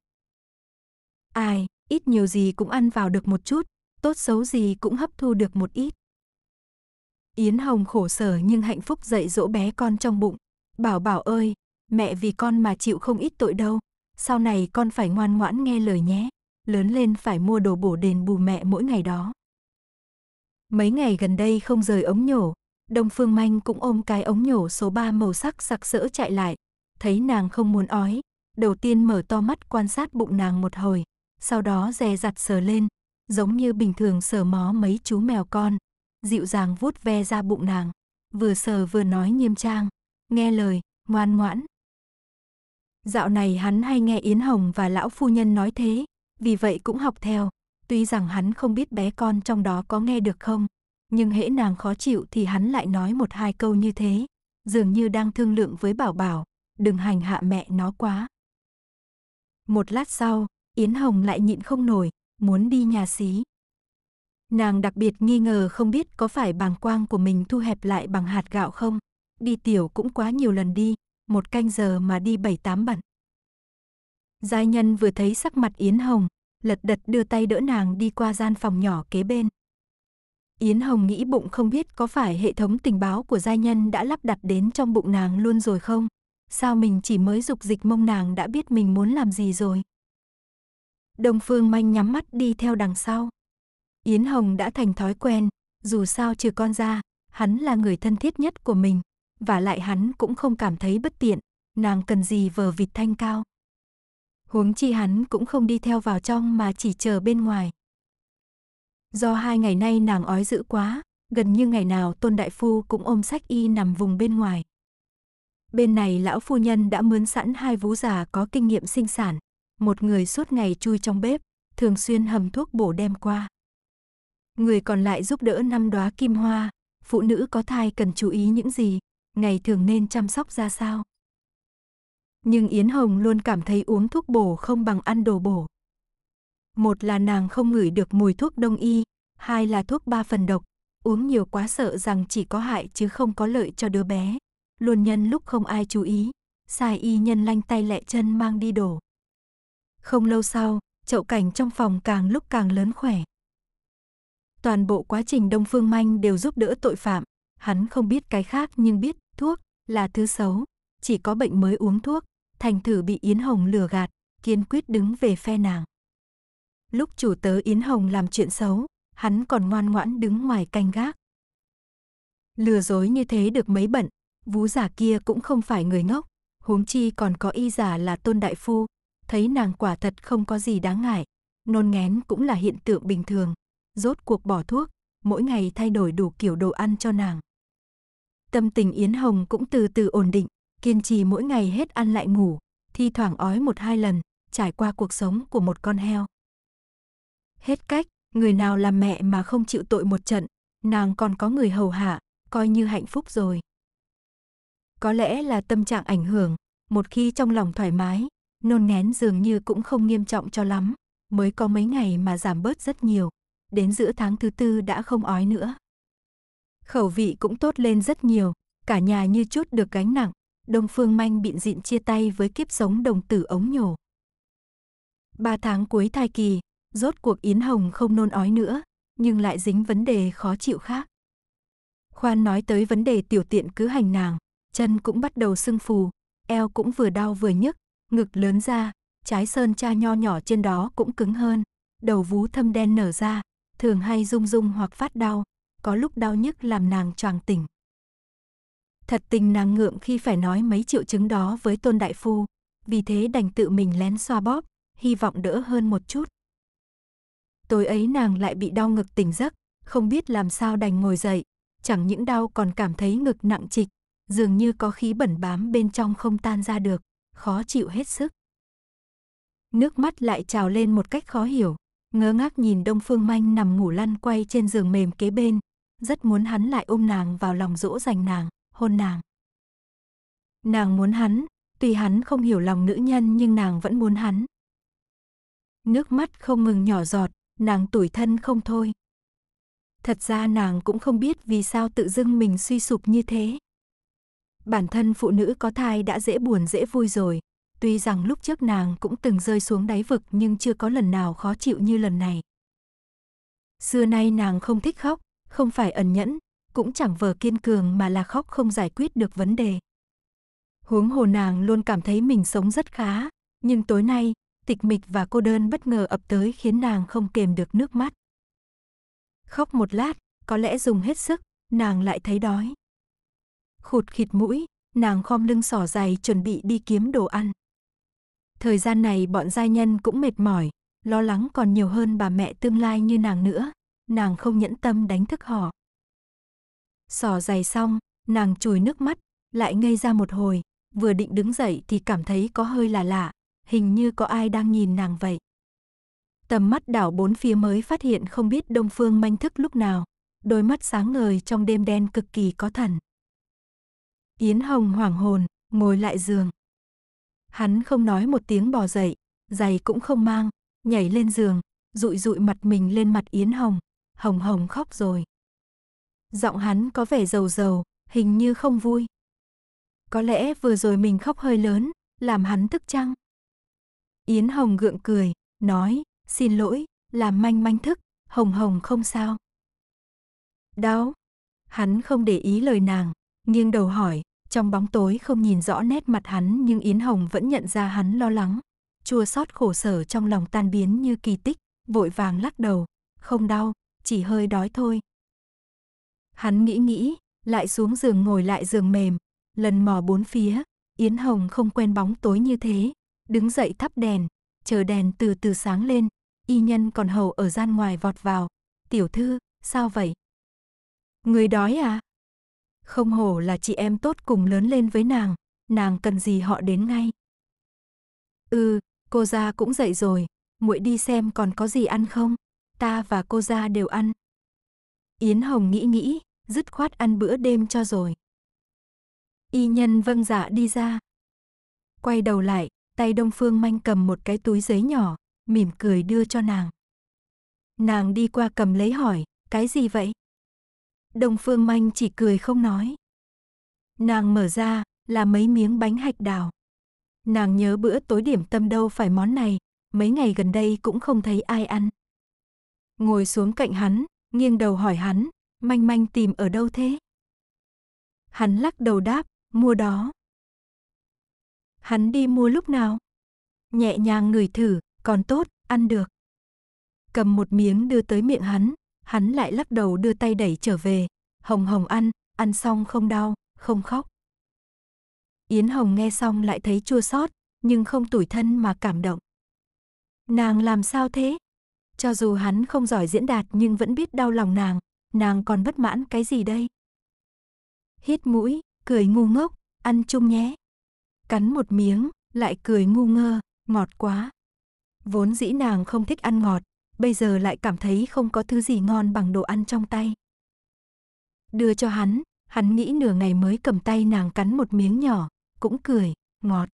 Ai, ít nhiều gì cũng ăn vào được một chút, tốt xấu gì cũng hấp thu được một ít. Yến Hồng khổ sở nhưng hạnh phúc dạy dỗ bé con trong bụng. Bảo bảo ơi, mẹ vì con mà chịu không ít tội đâu. Sau này con phải ngoan ngoãn nghe lời nhé. Lớn lên phải mua đồ bổ đền bù mẹ mỗi ngày đó. Mấy ngày gần đây không rời ống nhổ, Đông Phương Manh cũng ôm cái ống nhổ số 3 màu sắc sặc sỡ chạy lại. Thấy nàng không muốn ói, đầu tiên mở to mắt quan sát bụng nàng một hồi, sau đó dè dặt sờ lên, giống như bình thường sờ mó mấy chú mèo con, dịu dàng vuốt ve ra bụng nàng, vừa sờ vừa nói nghiêm trang, nghe lời, ngoan ngoãn. Dạo này hắn hay nghe Yến Hồng và lão phu nhân nói thế, vì vậy cũng học theo, tuy rằng hắn không biết bé con trong đó có nghe được không, nhưng hễ nàng khó chịu thì hắn lại nói một hai câu như thế, dường như đang thương lượng với bảo bảo, đừng hành hạ mẹ nó quá. Một lát sau, Yến Hồng lại nhịn không nổi, muốn đi nhà xí. Nàng đặc biệt nghi ngờ không biết có phải bàng quang của mình thu hẹp lại bằng hạt gạo không. Đi tiểu cũng quá nhiều lần đi, một canh giờ mà đi bảy tám bận. Giai nhân vừa thấy sắc mặt Yến Hồng, lật đật đưa tay đỡ nàng đi qua gian phòng nhỏ kế bên. Yến Hồng nghĩ bụng không biết có phải hệ thống tình báo của giai nhân đã lắp đặt đến trong bụng nàng luôn rồi không? Sao mình chỉ mới dục dịch mông nàng đã biết mình muốn làm gì rồi? Đông Phương Manh nhắm mắt đi theo đằng sau. Yến Hồng đã thành thói quen, dù sao trừ con ra, hắn là người thân thiết nhất của mình, và lại hắn cũng không cảm thấy bất tiện, nàng cần gì vờ vịt thanh cao. Huống chi hắn cũng không đi theo vào trong mà chỉ chờ bên ngoài. Do hai ngày nay nàng ói dữ quá, gần như ngày nào Tôn Đại Phu cũng ôm sách y nằm vùng bên ngoài. Bên này lão phu nhân đã mướn sẵn hai vú già có kinh nghiệm sinh sản, một người suốt ngày chui trong bếp, thường xuyên hầm thuốc bổ đem qua. Người còn lại giúp đỡ năm đóa kim hoa, phụ nữ có thai cần chú ý những gì, ngày thường nên chăm sóc ra sao. Nhưng Yến Hồng luôn cảm thấy uống thuốc bổ không bằng ăn đồ bổ. Một là nàng không ngửi được mùi thuốc đông y, hai là thuốc ba phần độc, uống nhiều quá sợ rằng chỉ có hại chứ không có lợi cho đứa bé. Luôn nhân lúc không ai chú ý, sai y nhân lanh tay lẹ chân mang đi đổ. Không lâu sau, chậu cảnh trong phòng càng lúc càng lớn khỏe. Toàn bộ quá trình Đông Phương Manh đều giúp đỡ tội phạm, hắn không biết cái khác nhưng biết thuốc là thứ xấu, chỉ có bệnh mới uống thuốc, thành thử bị Yến Hồng lừa gạt, kiên quyết đứng về phe nàng. Lúc chủ tớ Yến Hồng làm chuyện xấu, hắn còn ngoan ngoãn đứng ngoài canh gác. Lừa dối như thế được mấy bận, vú giả kia cũng không phải người ngốc, huống chi còn có y giả là tôn đại phu, thấy nàng quả thật không có gì đáng ngại. Nôn ngén cũng là hiện tượng bình thường. Rốt cuộc bỏ thuốc, mỗi ngày thay đổi đủ kiểu đồ ăn cho nàng. Tâm tình Yến Hồng cũng từ từ ổn định, kiên trì mỗi ngày hết ăn lại ngủ, thi thoảng ói một hai lần, trải qua cuộc sống của một con heo. Hết cách, người nào làm mẹ mà không chịu tội một trận, nàng còn có người hầu hạ, coi như hạnh phúc rồi. Có lẽ là tâm trạng ảnh hưởng, một khi trong lòng thoải mái, Nôn ngén dường như cũng không nghiêm trọng cho lắm, mới có mấy ngày mà giảm bớt rất nhiều. Đến giữa tháng thứ tư đã không ói nữa. Khẩu vị cũng tốt lên rất nhiều, cả nhà như chút được gánh nặng. Đông Phương Manh bịn dịn chia tay với kiếp sống đồng tử ống nhổ. Ba tháng cuối thai kỳ, rốt cuộc Yến Hồng không nôn ói nữa, nhưng lại dính vấn đề khó chịu khác. Khoan nói tới vấn đề tiểu tiện cứ hành nàng, chân cũng bắt đầu sưng phù, eo cũng vừa đau vừa nhức, ngực lớn ra, trái sơn cha nho nhỏ trên đó cũng cứng hơn, đầu vú thâm đen nở ra, thường hay rung rung hoặc phát đau, có lúc đau nhức làm nàng choàng tỉnh. Thật tình nàng ngượng khi phải nói mấy triệu chứng đó với Tôn Đại Phu, vì thế đành tự mình lén xoa bóp, hy vọng đỡ hơn một chút. Tối ấy nàng lại bị đau ngực tỉnh giấc, không biết làm sao đành ngồi dậy, chẳng những đau còn cảm thấy ngực nặng trịch, dường như có khí bẩn bám bên trong không tan ra được khó chịu hết sức. Nước mắt lại trào lên một cách khó hiểu, ngơ ngác nhìn Đông Phương Manh nằm ngủ lăn quay trên giường mềm kế bên, rất muốn hắn lại ôm nàng vào lòng dỗ dành nàng, hôn nàng. Nàng muốn hắn, tuy hắn không hiểu lòng nữ nhân nhưng nàng vẫn muốn hắn. Nước mắt không ngừng nhỏ giọt, nàng tủi thân không thôi. Thật ra nàng cũng không biết vì sao tự dưng mình suy sụp như thế. Bản thân phụ nữ có thai đã dễ buồn dễ vui rồi. Tuy rằng lúc trước nàng cũng từng rơi xuống đáy vực nhưng chưa có lần nào khó chịu như lần này. Xưa nay nàng không thích khóc, không phải ẩn nhẫn, cũng chẳng vờ kiên cường mà là khóc không giải quyết được vấn đề. Huống hồ nàng luôn cảm thấy mình sống rất khá, nhưng tối nay, tịch mịch và cô đơn bất ngờ ập tới khiến nàng không kềm được nước mắt. Khóc một lát, có lẽ dùng hết sức, nàng lại thấy đói khụt khịt mũi, nàng khom lưng sỏ dài chuẩn bị đi kiếm đồ ăn. Thời gian này bọn gia nhân cũng mệt mỏi, lo lắng còn nhiều hơn bà mẹ tương lai như nàng nữa, nàng không nhẫn tâm đánh thức họ. Sỏ giày xong, nàng chùi nước mắt, lại ngây ra một hồi, vừa định đứng dậy thì cảm thấy có hơi là lạ, hình như có ai đang nhìn nàng vậy. Tầm mắt đảo bốn phía mới phát hiện không biết Đông Phương manh thức lúc nào, đôi mắt sáng ngời trong đêm đen cực kỳ có thần. Yến Hồng hoảng hồn, ngồi lại giường. Hắn không nói một tiếng bò dậy, giày cũng không mang, nhảy lên giường, dụi dụi mặt mình lên mặt Yến Hồng, Hồng Hồng khóc rồi. Giọng hắn có vẻ rầu rầu, hình như không vui. Có lẽ vừa rồi mình khóc hơi lớn, làm hắn tức chăng? Yến Hồng gượng cười, nói, xin lỗi, làm manh manh thức, Hồng Hồng không sao. Đau. Hắn không để ý lời nàng, nghiêng đầu hỏi, trong bóng tối không nhìn rõ nét mặt hắn nhưng Yến Hồng vẫn nhận ra hắn lo lắng. Chua xót khổ sở trong lòng tan biến như kỳ tích, vội vàng lắc đầu, không đau, chỉ hơi đói thôi. Hắn nghĩ nghĩ, lại xuống giường ngồi lại giường mềm, lần mò bốn phía, Yến Hồng không quen bóng tối như thế, đứng dậy thắp đèn, chờ đèn từ từ sáng lên, y nhân còn hầu ở gian ngoài vọt vào, "Tiểu thư, sao vậy? Người đói à?" Không hổ là chị em tốt cùng lớn lên với nàng, nàng cần gì họ đến ngay. Ừ, cô gia cũng dậy rồi, muội đi xem còn có gì ăn không? Ta và cô gia đều ăn. Yến Hồng nghĩ nghĩ, dứt khoát ăn bữa đêm cho rồi. Y nhân vâng dạ đi ra. Quay đầu lại, tay Đông Phương Manh cầm một cái túi giấy nhỏ, mỉm cười đưa cho nàng. Nàng đi qua cầm lấy hỏi, cái gì vậy? Đông Phương Manh chỉ cười không nói. Nàng mở ra, là mấy miếng bánh hạch đào. Nàng nhớ bữa tối điểm tâm đâu phải món này, mấy ngày gần đây cũng không thấy ai ăn. Ngồi xuống cạnh hắn, nghiêng đầu hỏi hắn, manh manh tìm ở đâu thế? Hắn lắc đầu đáp, mua đó. Hắn đi mua lúc nào? Nhẹ nhàng ngửi thử, còn tốt, ăn được. Cầm một miếng đưa tới miệng hắn, hắn lại lắc đầu đưa tay đẩy trở về. Hồng Hồng ăn, ăn xong không đau, không khóc. Yến Hồng nghe xong lại thấy chua xót, nhưng không tủi thân mà cảm động. Nàng làm sao thế? Cho dù hắn không giỏi diễn đạt nhưng vẫn biết đau lòng nàng, nàng còn bất mãn cái gì đây? Hít mũi, cười ngu ngốc, ăn chung nhé. Cắn một miếng, lại cười ngu ngơ, ngọt quá. Vốn dĩ nàng không thích ăn ngọt, bây giờ lại cảm thấy không có thứ gì ngon bằng đồ ăn trong tay. Đưa cho hắn, hắn nghĩ nửa ngày mới cầm tay nàng cắn một miếng nhỏ, cũng cười, ngọt.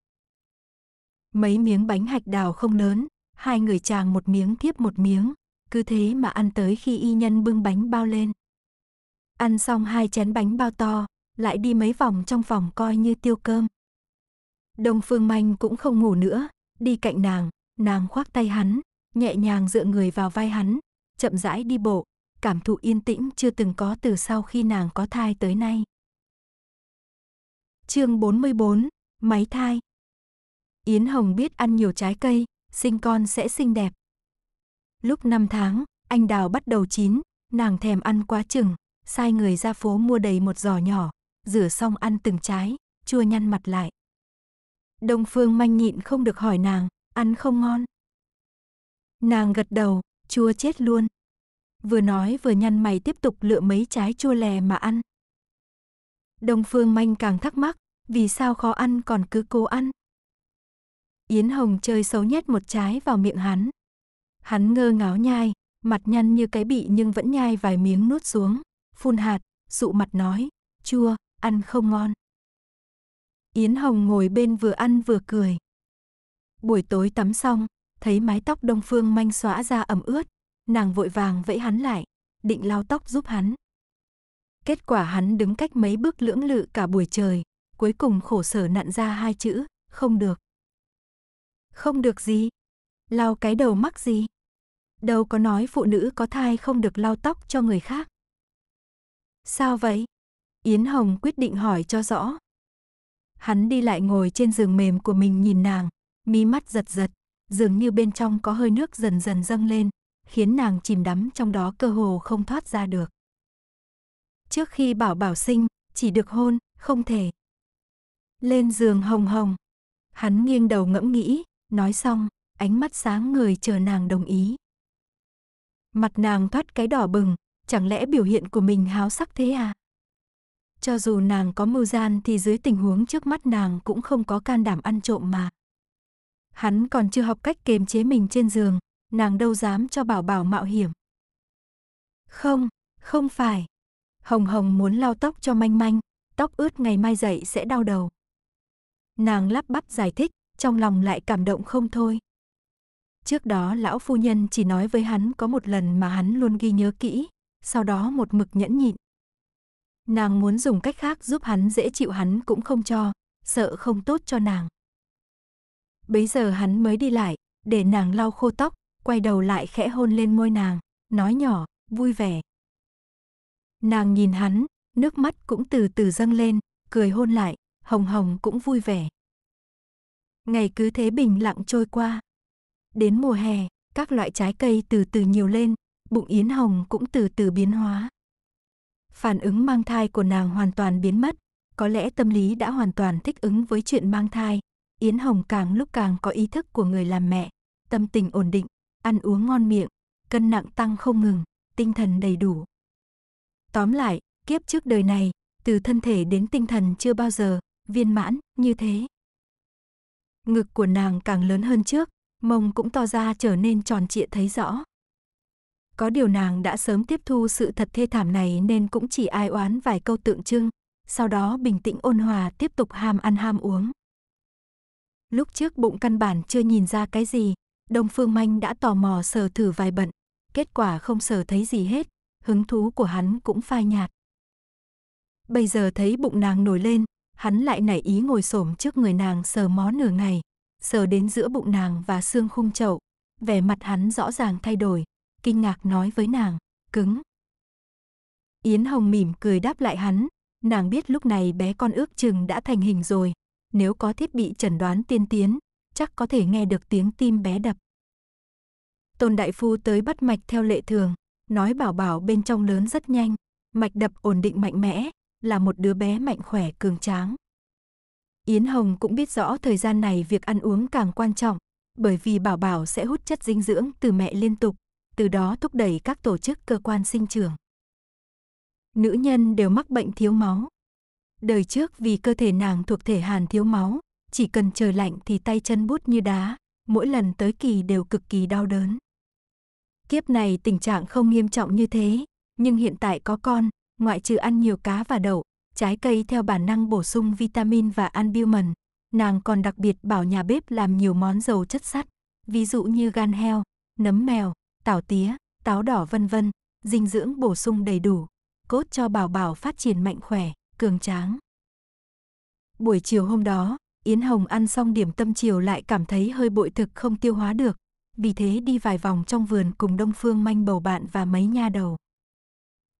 Mấy miếng bánh hạch đào không lớn, hai người chàng một miếng tiếp một miếng, cứ thế mà ăn tới khi y nhân bưng bánh bao lên. Ăn xong hai chén bánh bao to, lại đi mấy vòng trong vòng coi như tiêu cơm. Đông Phương Manh cũng không ngủ nữa, đi cạnh nàng, nàng khoác tay hắn, nhẹ nhàng dựa người vào vai hắn, chậm rãi đi bộ, cảm thụ yên tĩnh chưa từng có từ sau khi nàng có thai tới nay. Chương 44, máy thai. Yến Hồng biết ăn nhiều trái cây, sinh con sẽ xinh đẹp. Lúc 5 tháng, anh đào bắt đầu chín, nàng thèm ăn quá chừng, sai người ra phố mua đầy một giỏ nhỏ, rửa xong ăn từng trái, chua nhăn mặt lại. Đông Phương manh nhịn không được hỏi nàng, ăn không ngon. Nàng gật đầu, chua chết luôn. Vừa nói vừa nhăn mày tiếp tục lựa mấy trái chua lè mà ăn. Đông Phương Manh càng thắc mắc, vì sao khó ăn còn cứ cố ăn. Yến Hồng chơi xấu nhét một trái vào miệng hắn. Hắn ngơ ngáo nhai, mặt nhăn như cái bị nhưng vẫn nhai vài miếng nuốt xuống, phun hạt, dụ mặt nói, chua, ăn không ngon. Yến Hồng ngồi bên vừa ăn vừa cười. Buổi tối tắm xong, thấy mái tóc đông phương manh xóa ra ẩm ướt, nàng vội vàng vẫy hắn lại, định lau tóc giúp hắn. Kết quả hắn đứng cách mấy bước lưỡng lự cả buổi trời, cuối cùng khổ sở nặn ra hai chữ, không được. Không được gì? Lau cái đầu mắc gì? Đâu có nói phụ nữ có thai không được lau tóc cho người khác. Sao vậy? Yến Hồng quyết định hỏi cho rõ. Hắn đi lại ngồi trên giường mềm của mình nhìn nàng, mí mắt giật giật dường như bên trong có hơi nước dần dần dâng lên, khiến nàng chìm đắm trong đó cơ hồ không thoát ra được. Trước khi bảo bảo sinh, chỉ được hôn, không thể. Lên giường hồng hồng, hắn nghiêng đầu ngẫm nghĩ, nói xong, ánh mắt sáng người chờ nàng đồng ý. Mặt nàng thoát cái đỏ bừng, chẳng lẽ biểu hiện của mình háo sắc thế à? Cho dù nàng có mưu gian thì dưới tình huống trước mắt nàng cũng không có can đảm ăn trộm mà. Hắn còn chưa học cách kiềm chế mình trên giường, nàng đâu dám cho bảo bảo mạo hiểm. Không, không phải. Hồng Hồng muốn lau tóc cho manh manh, tóc ướt ngày mai dậy sẽ đau đầu. Nàng lắp bắp giải thích, trong lòng lại cảm động không thôi. Trước đó lão phu nhân chỉ nói với hắn có một lần mà hắn luôn ghi nhớ kỹ, sau đó một mực nhẫn nhịn. Nàng muốn dùng cách khác giúp hắn dễ chịu hắn cũng không cho, sợ không tốt cho nàng bấy giờ hắn mới đi lại, để nàng lau khô tóc, quay đầu lại khẽ hôn lên môi nàng, nói nhỏ, vui vẻ. Nàng nhìn hắn, nước mắt cũng từ từ dâng lên, cười hôn lại, hồng hồng cũng vui vẻ. Ngày cứ thế bình lặng trôi qua. Đến mùa hè, các loại trái cây từ từ nhiều lên, bụng yến hồng cũng từ từ biến hóa. Phản ứng mang thai của nàng hoàn toàn biến mất, có lẽ tâm lý đã hoàn toàn thích ứng với chuyện mang thai, Yến Hồng càng lúc càng có ý thức của người làm mẹ, tâm tình ổn định, ăn uống ngon miệng, cân nặng tăng không ngừng, tinh thần đầy đủ. Tóm lại, kiếp trước đời này, từ thân thể đến tinh thần chưa bao giờ viên mãn như thế. Ngực của nàng càng lớn hơn trước, mông cũng to ra trở nên tròn trịa thấy rõ. Có điều nàng đã sớm tiếp thu sự thật thê thảm này nên cũng chỉ ai oán vài câu tượng trưng, sau đó bình tĩnh ôn hòa tiếp tục ham ăn ham uống. Lúc trước bụng căn bản chưa nhìn ra cái gì, Đông Phương Manh đã tò mò sờ thử vài bận, kết quả không sờ thấy gì hết, hứng thú của hắn cũng phai nhạt. Bây giờ thấy bụng nàng nổi lên, hắn lại nảy ý ngồi xổm trước người nàng sờ mó nửa ngày, sờ đến giữa bụng nàng và xương khung chậu, vẻ mặt hắn rõ ràng thay đổi, kinh ngạc nói với nàng, cứng. Yến Hồng mỉm cười đáp lại hắn, nàng biết lúc này bé con ước chừng đã thành hình rồi, nếu có thiết bị chẩn đoán tiên tiến, chắc có thể nghe được tiếng tim bé đập. Tôn Đại Phu tới bắt mạch theo lệ thường, nói bảo bảo bên trong lớn rất nhanh, mạch đập ổn định mạnh mẽ, là một đứa bé mạnh khỏe cường tráng. Yến Hồng cũng biết rõ thời gian này việc ăn uống càng quan trọng, bởi vì bảo bảo sẽ hút chất dinh dưỡng từ mẹ liên tục, từ đó thúc đẩy các tổ chức cơ quan sinh trưởng. Nữ nhân đều mắc bệnh thiếu máu, Đời trước vì cơ thể nàng thuộc thể hàn thiếu máu, chỉ cần trời lạnh thì tay chân bút như đá, mỗi lần tới kỳ đều cực kỳ đau đớn. Kiếp này tình trạng không nghiêm trọng như thế, nhưng hiện tại có con, ngoại trừ ăn nhiều cá và đậu, trái cây theo bản năng bổ sung vitamin và albumin, nàng còn đặc biệt bảo nhà bếp làm nhiều món dầu chất sắt, ví dụ như gan heo, nấm mèo, tảo tía, táo đỏ vân vân, dinh dưỡng bổ sung đầy đủ, cốt cho bảo bảo phát triển mạnh khỏe cường tráng. Buổi chiều hôm đó, Yến Hồng ăn xong điểm tâm chiều lại cảm thấy hơi bội thực không tiêu hóa được, vì thế đi vài vòng trong vườn cùng Đông Phương manh bầu bạn và mấy nha đầu.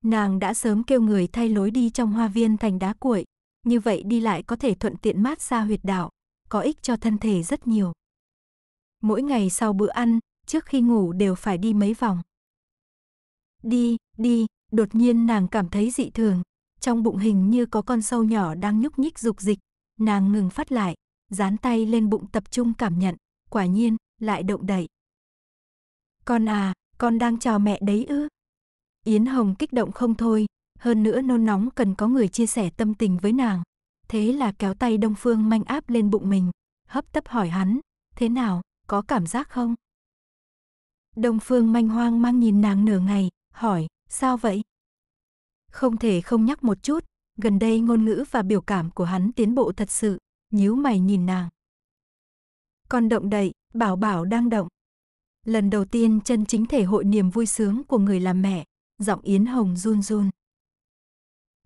Nàng đã sớm kêu người thay lối đi trong hoa viên thành đá cuội, như vậy đi lại có thể thuận tiện mát xa huyệt đạo, có ích cho thân thể rất nhiều. Mỗi ngày sau bữa ăn, trước khi ngủ đều phải đi mấy vòng. Đi, đi, đột nhiên nàng cảm thấy dị thường, trong bụng hình như có con sâu nhỏ đang nhúc nhích dục dịch, nàng ngừng phát lại, dán tay lên bụng tập trung cảm nhận, quả nhiên, lại động đậy Con à, con đang chào mẹ đấy ư? Yến Hồng kích động không thôi, hơn nữa nôn nóng cần có người chia sẻ tâm tình với nàng. Thế là kéo tay Đông Phương manh áp lên bụng mình, hấp tấp hỏi hắn, thế nào, có cảm giác không? Đông Phương manh hoang mang nhìn nàng nửa ngày, hỏi, sao vậy? Không thể không nhắc một chút, gần đây ngôn ngữ và biểu cảm của hắn tiến bộ thật sự, nhíu mày nhìn nàng. Con động đậy, bảo bảo đang động. Lần đầu tiên chân chính thể hội niềm vui sướng của người làm mẹ, giọng Yến Hồng run run.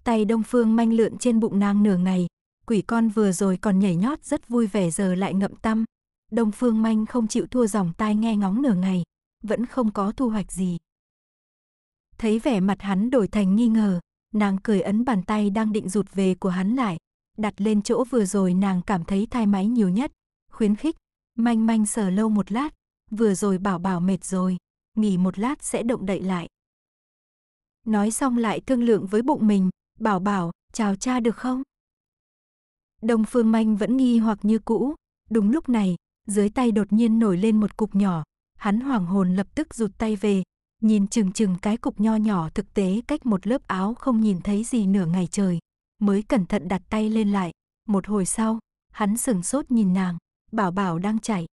Tay Đông Phương manh lượn trên bụng nàng nửa ngày, quỷ con vừa rồi còn nhảy nhót rất vui vẻ giờ lại ngậm tâm Đông Phương manh không chịu thua dòng tai nghe ngóng nửa ngày, vẫn không có thu hoạch gì. Thấy vẻ mặt hắn đổi thành nghi ngờ, nàng cười ấn bàn tay đang định rụt về của hắn lại, đặt lên chỗ vừa rồi nàng cảm thấy thoải máy nhiều nhất, khuyến khích, manh manh sờ lâu một lát, vừa rồi bảo bảo mệt rồi, nghỉ một lát sẽ động đậy lại. Nói xong lại thương lượng với bụng mình, bảo bảo, chào cha được không? Đông Phương Manh vẫn nghi hoặc như cũ, đúng lúc này, dưới tay đột nhiên nổi lên một cục nhỏ, hắn hoảng hồn lập tức rụt tay về, Nhìn chừng chừng cái cục nho nhỏ thực tế cách một lớp áo không nhìn thấy gì nửa ngày trời, mới cẩn thận đặt tay lên lại. Một hồi sau, hắn sừng sốt nhìn nàng, bảo bảo đang chảy.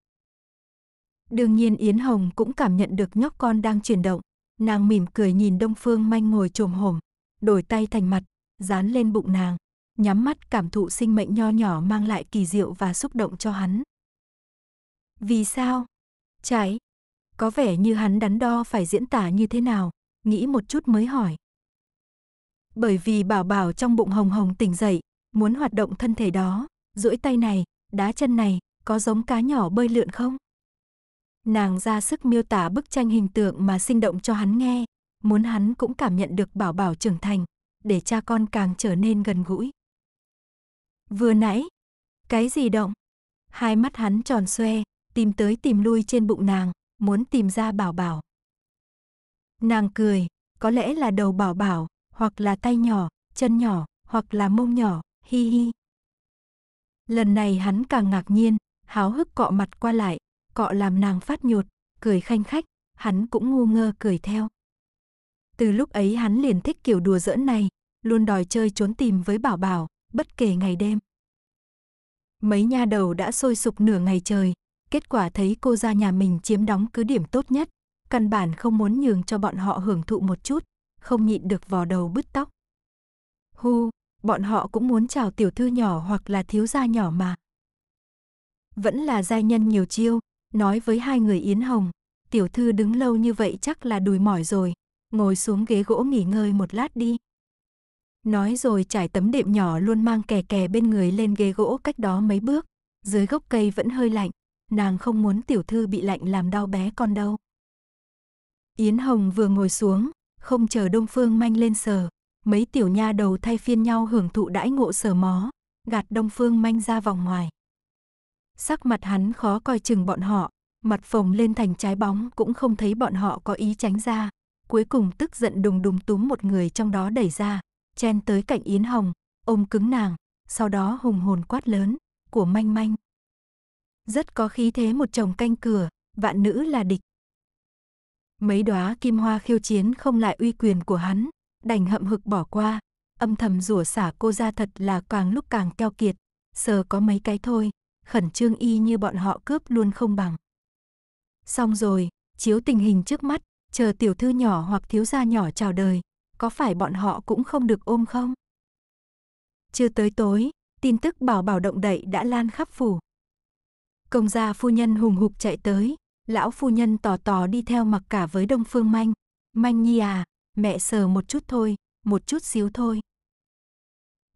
Đương nhiên Yến Hồng cũng cảm nhận được nhóc con đang chuyển động, nàng mỉm cười nhìn Đông Phương Manh ngồi trồm hổm, đổi tay thành mặt, dán lên bụng nàng, nhắm mắt cảm thụ sinh mệnh nho nhỏ mang lại kỳ diệu và xúc động cho hắn. Vì sao? Trái, có vẻ như hắn đắn đo phải diễn tả như thế nào, nghĩ một chút mới hỏi. Bởi vì bảo bảo trong bụng hồng hồng tỉnh dậy, muốn hoạt động thân thể đó, duỗi tay này, đá chân này, có giống cá nhỏ bơi lượn không? Nàng ra sức miêu tả bức tranh hình tượng mà sinh động cho hắn nghe, muốn hắn cũng cảm nhận được bảo bảo trưởng thành, để cha con càng trở nên gần gũi. Vừa nãy, cái gì động? Hai mắt hắn tròn xoe, tìm tới tìm lui trên bụng nàng, muốn tìm ra bảo bảo. Nàng cười, có lẽ là đầu bảo bảo, hoặc là tay nhỏ, chân nhỏ, hoặc là mông nhỏ, hi hi. Lần này hắn càng ngạc nhiên, háo hức cọ mặt qua lại, cọ làm nàng phát nhột, cười khanh khách, hắn cũng ngu ngơ cười theo. Từ lúc ấy hắn liền thích kiểu đùa giỡn này, luôn đòi chơi trốn tìm với bảo bảo, bất kể ngày đêm. Mấy nha đầu đã sôi sục nửa ngày trời, kết quả thấy cô ra nhà mình chiếm đóng cứ điểm tốt nhất, căn bản không muốn nhường cho bọn họ hưởng thụ một chút, không nhịn được vò đầu bứt tóc. Hu, bọn họ cũng muốn chào tiểu thư nhỏ hoặc là thiếu gia nhỏ mà. Vẫn là giai nhân nhiều chiêu, nói với hai người Yến Hồng, tiểu thư đứng lâu như vậy chắc là đùi mỏi rồi, ngồi xuống ghế gỗ nghỉ ngơi một lát đi. Nói rồi trải tấm đệm nhỏ luôn mang kè kè bên người lên ghế gỗ cách đó mấy bước, dưới gốc cây vẫn hơi lạnh, nàng không muốn tiểu thư bị lạnh làm đau bé con đâu. Yến Hồng vừa ngồi xuống, không chờ Đông Phương Manh lên sờ, mấy tiểu nha đầu thay phiên nhau hưởng thụ đãi ngộ sờ mó, gạt Đông Phương Manh ra vòng ngoài. Sắc mặt hắn khó coi chừng bọn họ, mặt phồng lên thành trái bóng cũng không thấy bọn họ có ý tránh ra, cuối cùng tức giận đùng đùng túm một người trong đó đẩy ra, chen tới cạnh Yến Hồng, ôm cứng nàng, sau đó hùng hồn quát lớn, của manh manh, rất có khí thế một chồng canh cửa, vạn nữ là địch. Mấy đóa kim hoa khiêu chiến không lại uy quyền của hắn, đành hậm hực bỏ qua, âm thầm rủa xả cô ra thật là càng lúc càng keo kiệt, sờ có mấy cái thôi, khẩn trương y như bọn họ cướp luôn không bằng. Xong rồi, chiếu tình hình trước mắt, chờ tiểu thư nhỏ hoặc thiếu gia nhỏ chào đời, có phải bọn họ cũng không được ôm không? Chưa tới tối, tin tức bảo bảo động đậy đã lan khắp phủ. Công gia phu nhân hùng hục chạy tới, lão phu nhân tò tò đi theo mặc cả với Đông Phương Manh. Manh nhi à, mẹ sờ một chút thôi, một chút xíu thôi.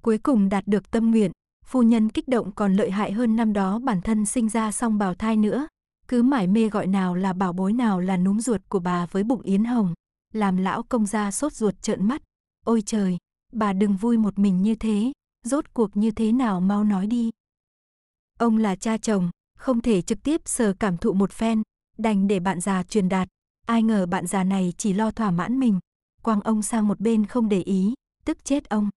Cuối cùng đạt được tâm nguyện, phu nhân kích động còn lợi hại hơn năm đó bản thân sinh ra xong bào thai nữa. Cứ mải mê gọi nào là bảo bối nào là núm ruột của bà với bụng yến hồng, làm lão công gia sốt ruột trợn mắt. Ôi trời, bà đừng vui một mình như thế, rốt cuộc như thế nào mau nói đi. Ông là cha chồng, không thể trực tiếp sờ cảm thụ một phen, đành để bạn già truyền đạt. Ai ngờ bạn già này chỉ lo thỏa mãn mình, quăng ông sang một bên không để ý, tức chết ông.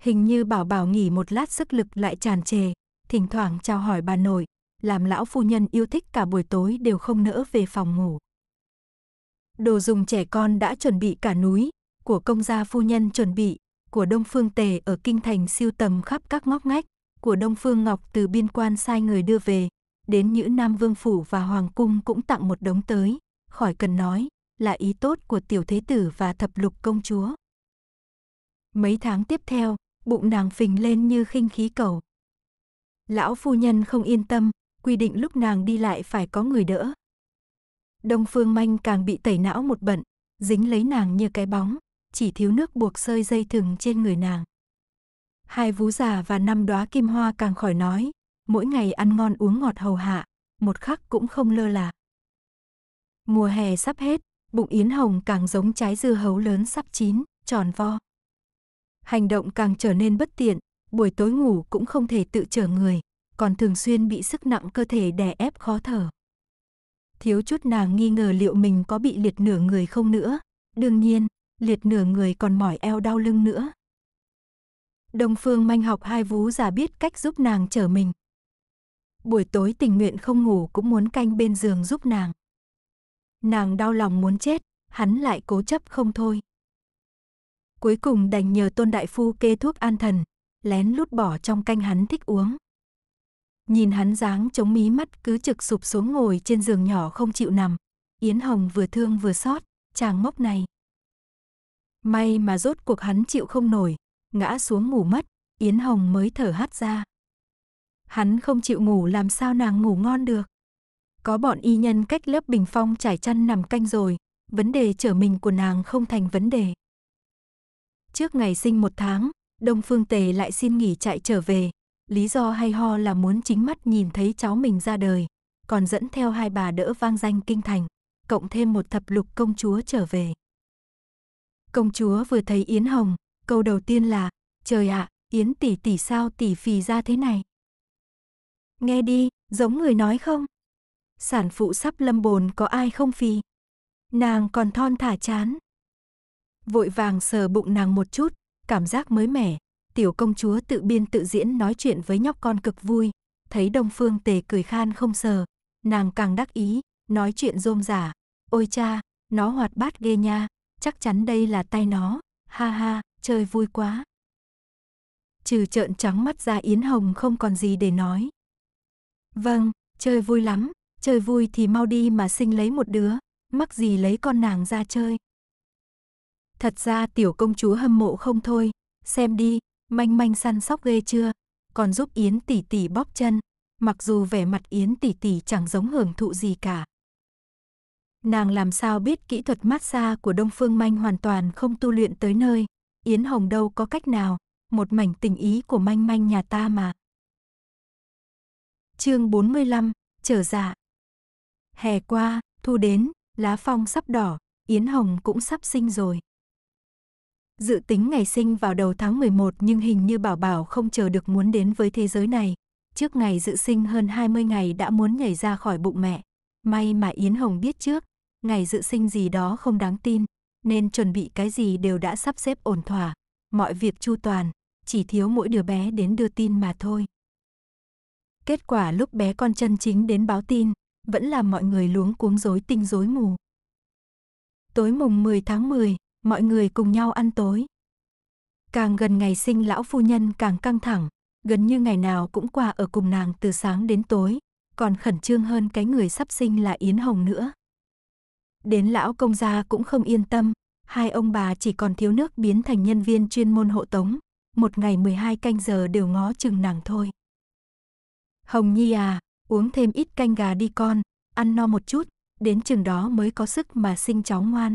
Hình như bảo bảo nghỉ một lát sức lực lại tràn trề, thỉnh thoảng chào hỏi bà nội, làm lão phu nhân yêu thích cả buổi tối đều không nỡ về phòng ngủ. Đồ dùng trẻ con đã chuẩn bị cả núi, của công gia phu nhân chuẩn bị, của Đông Phương Tề ở kinh thành siêu tầm khắp các ngóc ngách, của Đông Phương Ngọc từ biên quan sai người đưa về, đến Nhữ Nam Vương Phủ và Hoàng Cung cũng tặng một đống tới, khỏi cần nói, là ý tốt của tiểu thế tử và thập lục công chúa. Mấy tháng tiếp theo, bụng nàng phình lên như khinh khí cầu. Lão phu nhân không yên tâm, quy định lúc nàng đi lại phải có người đỡ. Đông Phương Manh càng bị tẩy não một bận, dính lấy nàng như cái bóng, chỉ thiếu nước buộc sơi dây thừng trên người nàng. Hai vú già và năm đóa kim hoa càng khỏi nói, mỗi ngày ăn ngon uống ngọt hầu hạ, một khắc cũng không lơ là. Mùa hè sắp hết, bụng yến hồng càng giống trái dưa hấu lớn sắp chín, tròn vo. Hành động càng trở nên bất tiện, buổi tối ngủ cũng không thể tự trở người, còn thường xuyên bị sức nặng cơ thể đè ép khó thở. Thiếu chút nàng nghi ngờ liệu mình có bị liệt nửa người không nữa, đương nhiên, liệt nửa người còn mỏi eo đau lưng nữa. Đông Phương manh học hai vú giả biết cách giúp nàng trở mình. Buổi tối tình nguyện không ngủ cũng muốn canh bên giường giúp nàng. Nàng đau lòng muốn chết, hắn lại cố chấp không thôi. Cuối cùng đành nhờ tôn đại phu kê thuốc an thần, lén lút bỏ trong canh hắn thích uống. Nhìn hắn dáng chống mí mắt cứ trực sụp xuống ngồi trên giường nhỏ không chịu nằm. Yến Hồng vừa thương vừa xót, chàng mốc này. May mà rốt cuộc hắn chịu không nổi, ngã xuống ngủ mất, Yến Hồng mới thở hắt ra. Hắn không chịu ngủ làm sao nàng ngủ ngon được. Có bọn y nhân cách lớp bình phong trải chăn nằm canh rồi, vấn đề trở mình của nàng không thành vấn đề. Trước ngày sinh một tháng, Đông Phương Tề lại xin nghỉ chạy trở về. Lý do hay ho là muốn chính mắt nhìn thấy cháu mình ra đời, còn dẫn theo hai bà đỡ vang danh kinh thành, cộng thêm một thập lục công chúa trở về. Công chúa vừa thấy Yến Hồng, câu đầu tiên là, trời ạ, à, Yến tỷ tỷ sao tỷ phì ra thế này? Nghe đi, giống người nói không? Sản phụ sắp lâm bồn có ai không phì? Nàng còn thon thả chán. Vội vàng sờ bụng nàng một chút, cảm giác mới mẻ. Tiểu công chúa tự biên tự diễn nói chuyện với nhóc con cực vui. Thấy Đông Phương tề cười khan không sờ. Nàng càng đắc ý, nói chuyện rôm giả. Ôi cha, nó hoạt bát ghê nha, chắc chắn đây là tay nó. Ha ha, chơi vui quá. Trừ trợn trắng mắt ra Yến Hồng không còn gì để nói. Vâng, chơi vui lắm, chơi vui thì mau đi mà sinh lấy một đứa, mắc gì lấy con nàng ra chơi. Thật ra tiểu công chúa hâm mộ không thôi, xem đi, manh manh săn sóc ghê chưa, còn giúp Yến tỷ tỷ bóp chân, mặc dù vẻ mặt Yến tỷ tỷ chẳng giống hưởng thụ gì cả. Nàng làm sao biết kỹ thuật massage của Đông Phương Manh hoàn toàn không tu luyện tới nơi, Yến Hồng đâu có cách nào, một mảnh tình ý của manh manh nhà ta mà. Chương 45, trở dạ. Hè qua, thu đến, lá phong sắp đỏ, Yến Hồng cũng sắp sinh rồi. Dự tính ngày sinh vào đầu tháng 11 nhưng hình như Bảo Bảo không chờ được muốn đến với thế giới này. Trước ngày dự sinh hơn 20 ngày đã muốn nhảy ra khỏi bụng mẹ. May mà Yến Hồng biết trước, ngày dự sinh gì đó không đáng tin nên chuẩn bị cái gì đều đã sắp xếp ổn thỏa, mọi việc chu toàn, chỉ thiếu mỗi đứa bé đến đưa tin mà thôi. Kết quả lúc bé con chân chính đến báo tin, vẫn làm mọi người luống cuống rối tinh rối mù. Tối mùng 10 tháng 10, mọi người cùng nhau ăn tối. Càng gần ngày sinh lão phu nhân càng căng thẳng, gần như ngày nào cũng qua ở cùng nàng từ sáng đến tối, còn khẩn trương hơn cái người sắp sinh là Yến Hồng nữa đến lão công gia cũng không yên tâm, hai ông bà chỉ còn thiếu nước biến thành nhân viên chuyên môn hộ tống, một ngày 12 canh giờ đều ngó chừng nàng thôi. Hồng Nhi à, uống thêm ít canh gà đi con, ăn no một chút, đến chừng đó mới có sức mà sinh cháu ngoan.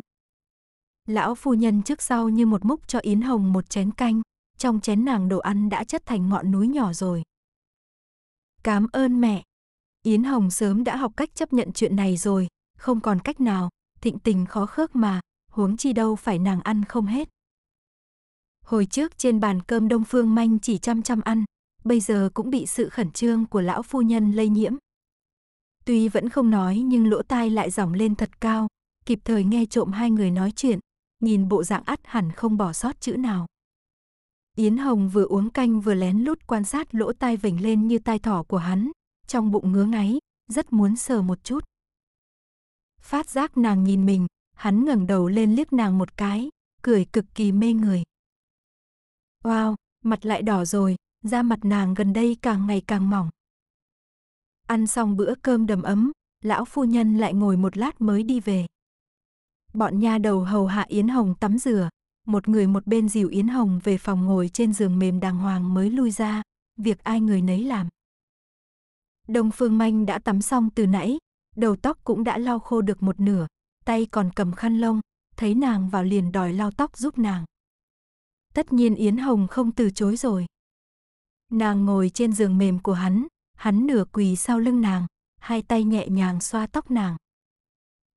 Lão phu nhân trước sau như một múc cho Yến Hồng một chén canh, trong chén nàng đồ ăn đã chất thành ngọn núi nhỏ rồi. Cám ơn mẹ. Yến Hồng sớm đã học cách chấp nhận chuyện này rồi, không còn cách nào, thịnh tình khó khước mà, huống chi đâu phải nàng ăn không hết. Hồi trước trên bàn cơm Đông Phương Manh chỉ chăm chăm ăn, bây giờ cũng bị sự khẩn trương của lão phu nhân lây nhiễm. Tuy vẫn không nói nhưng lỗ tai lại dòng lên thật cao, kịp thời nghe trộm hai người nói chuyện, nhìn bộ dạng ắt hẳn không bỏ sót chữ nào. Yến Hồng vừa uống canh vừa lén lút quan sát lỗ tai vểnh lên như tai thỏ của hắn, trong bụng ngứa ngáy, rất muốn sờ một chút phát giác nàng nhìn mình, hắn ngẩng đầu lên liếc nàng một cái, cười cực kỳ mê người. Wow, mặt lại đỏ rồi, da mặt nàng gần đây càng ngày càng mỏng. Ăn xong bữa cơm đầm ấm, lão phu nhân lại ngồi một lát mới đi về. Bọn nha đầu hầu hạ Yến Hồng tắm rửa, một người một bên dìu Yến Hồng về phòng ngồi trên giường mềm đàng hoàng mới lui ra, việc ai người nấy làm. Đông Phương Manh đã tắm xong từ nãy, đầu tóc cũng đã lau khô được một nửa, tay còn cầm khăn lông, thấy nàng vào liền đòi lau tóc giúp nàng. Tất nhiên Yến Hồng không từ chối rồi. Nàng ngồi trên giường mềm của hắn, hắn nửa quỳ sau lưng nàng, hai tay nhẹ nhàng xoa tóc nàng.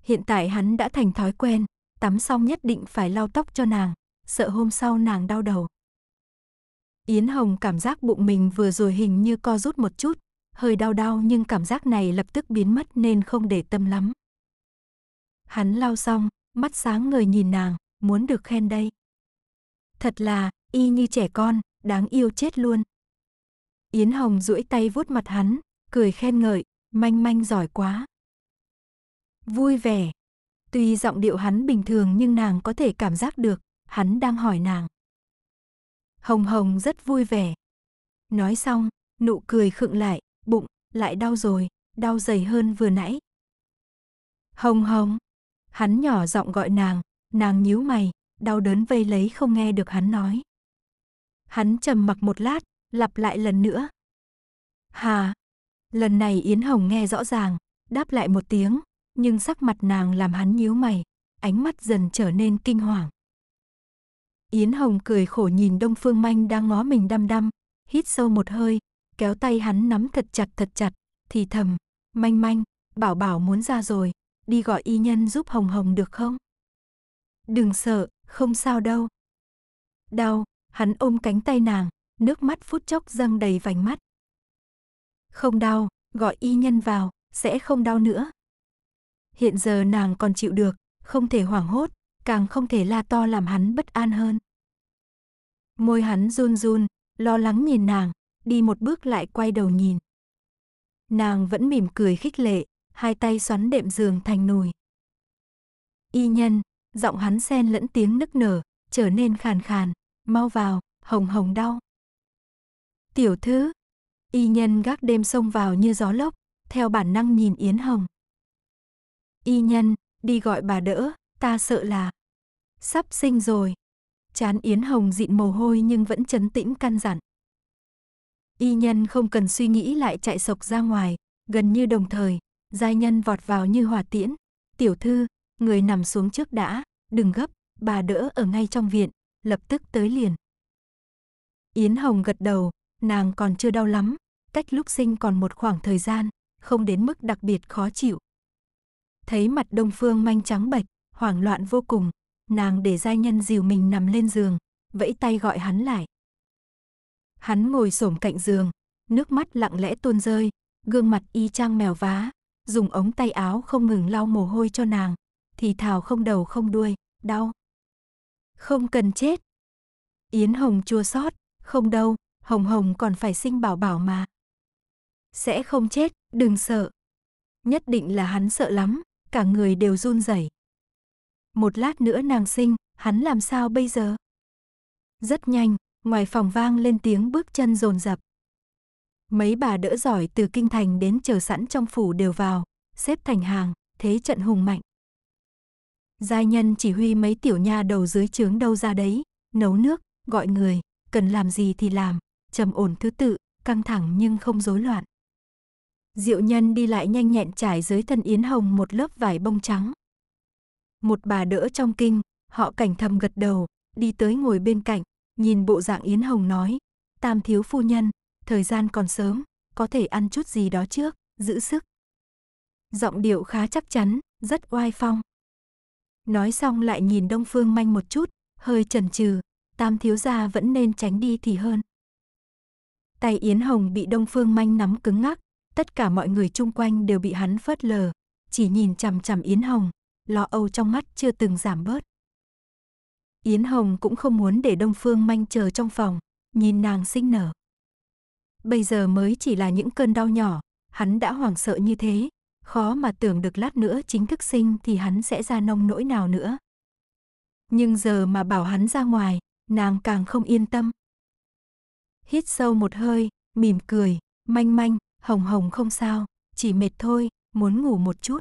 Hiện tại hắn đã thành thói quen, tắm xong nhất định phải lau tóc cho nàng, sợ hôm sau nàng đau đầu. Yến Hồng cảm giác bụng mình vừa rồi hình như co rút một chút, hơi đau đau nhưng cảm giác này lập tức biến mất nên không để tâm lắm. Hắn lau xong, mắt sáng người nhìn nàng, muốn được khen đây. Thật là, y như trẻ con, đáng yêu chết luôn. Yến Hồng duỗi tay vuốt mặt hắn, cười khen ngợi, manh manh giỏi quá. Vui vẻ. Tuy giọng điệu hắn bình thường nhưng nàng có thể cảm giác được, hắn đang hỏi nàng. Hồng Hồng rất vui vẻ. Nói xong, nụ cười khựng lại, bụng, lại đau rồi, đau dày hơn vừa nãy. Hồng hồng, hắn nhỏ giọng gọi nàng, nàng nhíu mày, đau đớn vây lấy không nghe được hắn nói. Hắn trầm mặc một lát, lặp lại lần nữa. Hà, lần này Yến Hồng nghe rõ ràng, đáp lại một tiếng, nhưng sắc mặt nàng làm hắn nhíu mày, ánh mắt dần trở nên kinh hoàng. Yến Hồng cười khổ nhìn Đông Phương Manh đang ngó mình đăm đăm, hít sâu một hơi, kéo tay hắn nắm thật chặt thật chặt, thì thầm, manh manh, bảo bảo muốn ra rồi, đi gọi y nhân giúp Hồng Hồng được không? Đừng sợ, không sao đâu. Đau, hắn ôm cánh tay nàng, nước mắt phút chốc dâng đầy vành mắt. Không đau, gọi y nhân vào, sẽ không đau nữa. Hiện giờ nàng còn chịu được, không thể hoảng hốt, càng không thể la to làm hắn bất an hơn. Môi hắn run run, lo lắng nhìn nàng, đi một bước lại quay đầu nhìn. Nàng vẫn mỉm cười khích lệ, hai tay xoắn đệm giường thành nồi. Y nhân, giọng hắn xen lẫn tiếng nức nở, trở nên khàn khàn, mau vào, hồng hồng đau. Tiểu thư, y nhân gác đêm xông vào như gió lốc, theo bản năng nhìn Yến Hồng. Y nhân, đi gọi bà đỡ, ta sợ là sắp sinh rồi. Chán Yến Hồng dịn mồ hôi nhưng vẫn chấn tĩnh căn dặn. Y nhân không cần suy nghĩ lại chạy sộc ra ngoài, gần như đồng thời, giai nhân vọt vào như hỏa tiễn. Tiểu thư, người nằm xuống trước đã, đừng gấp, bà đỡ ở ngay trong viện, lập tức tới liền. Yến Hồng gật đầu, nàng còn chưa đau lắm, cách lúc sinh còn một khoảng thời gian, không đến mức đặc biệt khó chịu. Thấy mặt Đông Phương manh trắng bệch, hoảng loạn vô cùng, nàng để giai nhân dìu mình nằm lên giường, vẫy tay gọi hắn lại. Hắn ngồi xổm cạnh giường, nước mắt lặng lẽ tuôn rơi, gương mặt y chang mèo vá, dùng ống tay áo không ngừng lau mồ hôi cho nàng, thì thào không đầu không đuôi, đau. Không cần chết. Yến Hồng chua xót, không đâu, Hồng Hồng còn phải sinh bảo bảo mà. Sẽ không chết, đừng sợ. Nhất định là hắn sợ lắm, cả người đều run rẩy. Một lát nữa nàng sinh, hắn làm sao bây giờ? Rất nhanh, ngoài phòng vang lên tiếng bước chân rồn rập. Mấy bà đỡ giỏi từ kinh thành đến chờ sẵn trong phủ đều vào, xếp thành hàng, thế trận hùng mạnh. Giai nhân chỉ huy mấy tiểu nha đầu dưới trướng đâu ra đấy, nấu nước, gọi người, cần làm gì thì làm, trầm ổn thứ tự, căng thẳng nhưng không rối loạn. Diệu nhân đi lại nhanh nhẹn trải dưới thân yến hồng một lớp vải bông trắng. Một bà đỡ trong kinh, họ cảnh thầm gật đầu, đi tới ngồi bên cạnh, Nhìn bộ dạng Yến Hồng nói, tam thiếu phu nhân, thời gian còn sớm, có thể ăn chút gì đó trước, giữ sức. Giọng điệu khá chắc chắn, rất oai phong. Nói xong lại nhìn Đông Phương Manh một chút, hơi chần chừ, tam thiếu gia vẫn nên tránh đi thì hơn. Tay Yến Hồng bị Đông Phương Manh nắm cứng ngắc, tất cả mọi người chung quanh đều bị hắn phớt lờ, chỉ nhìn chằm chằm Yến Hồng, lo âu trong mắt chưa từng giảm bớt. Yến Hồng cũng không muốn để Đông Phương Manh chờ trong phòng, nhìn nàng sinh nở. Bây giờ mới chỉ là những cơn đau nhỏ, hắn đã hoảng sợ như thế, khó mà tưởng được lát nữa chính thức sinh thì hắn sẽ ra nông nỗi nào nữa. Nhưng giờ mà bảo hắn ra ngoài, nàng càng không yên tâm. Hít sâu một hơi, mỉm cười, manh manh, hồng hồng không sao, chỉ mệt thôi, muốn ngủ một chút.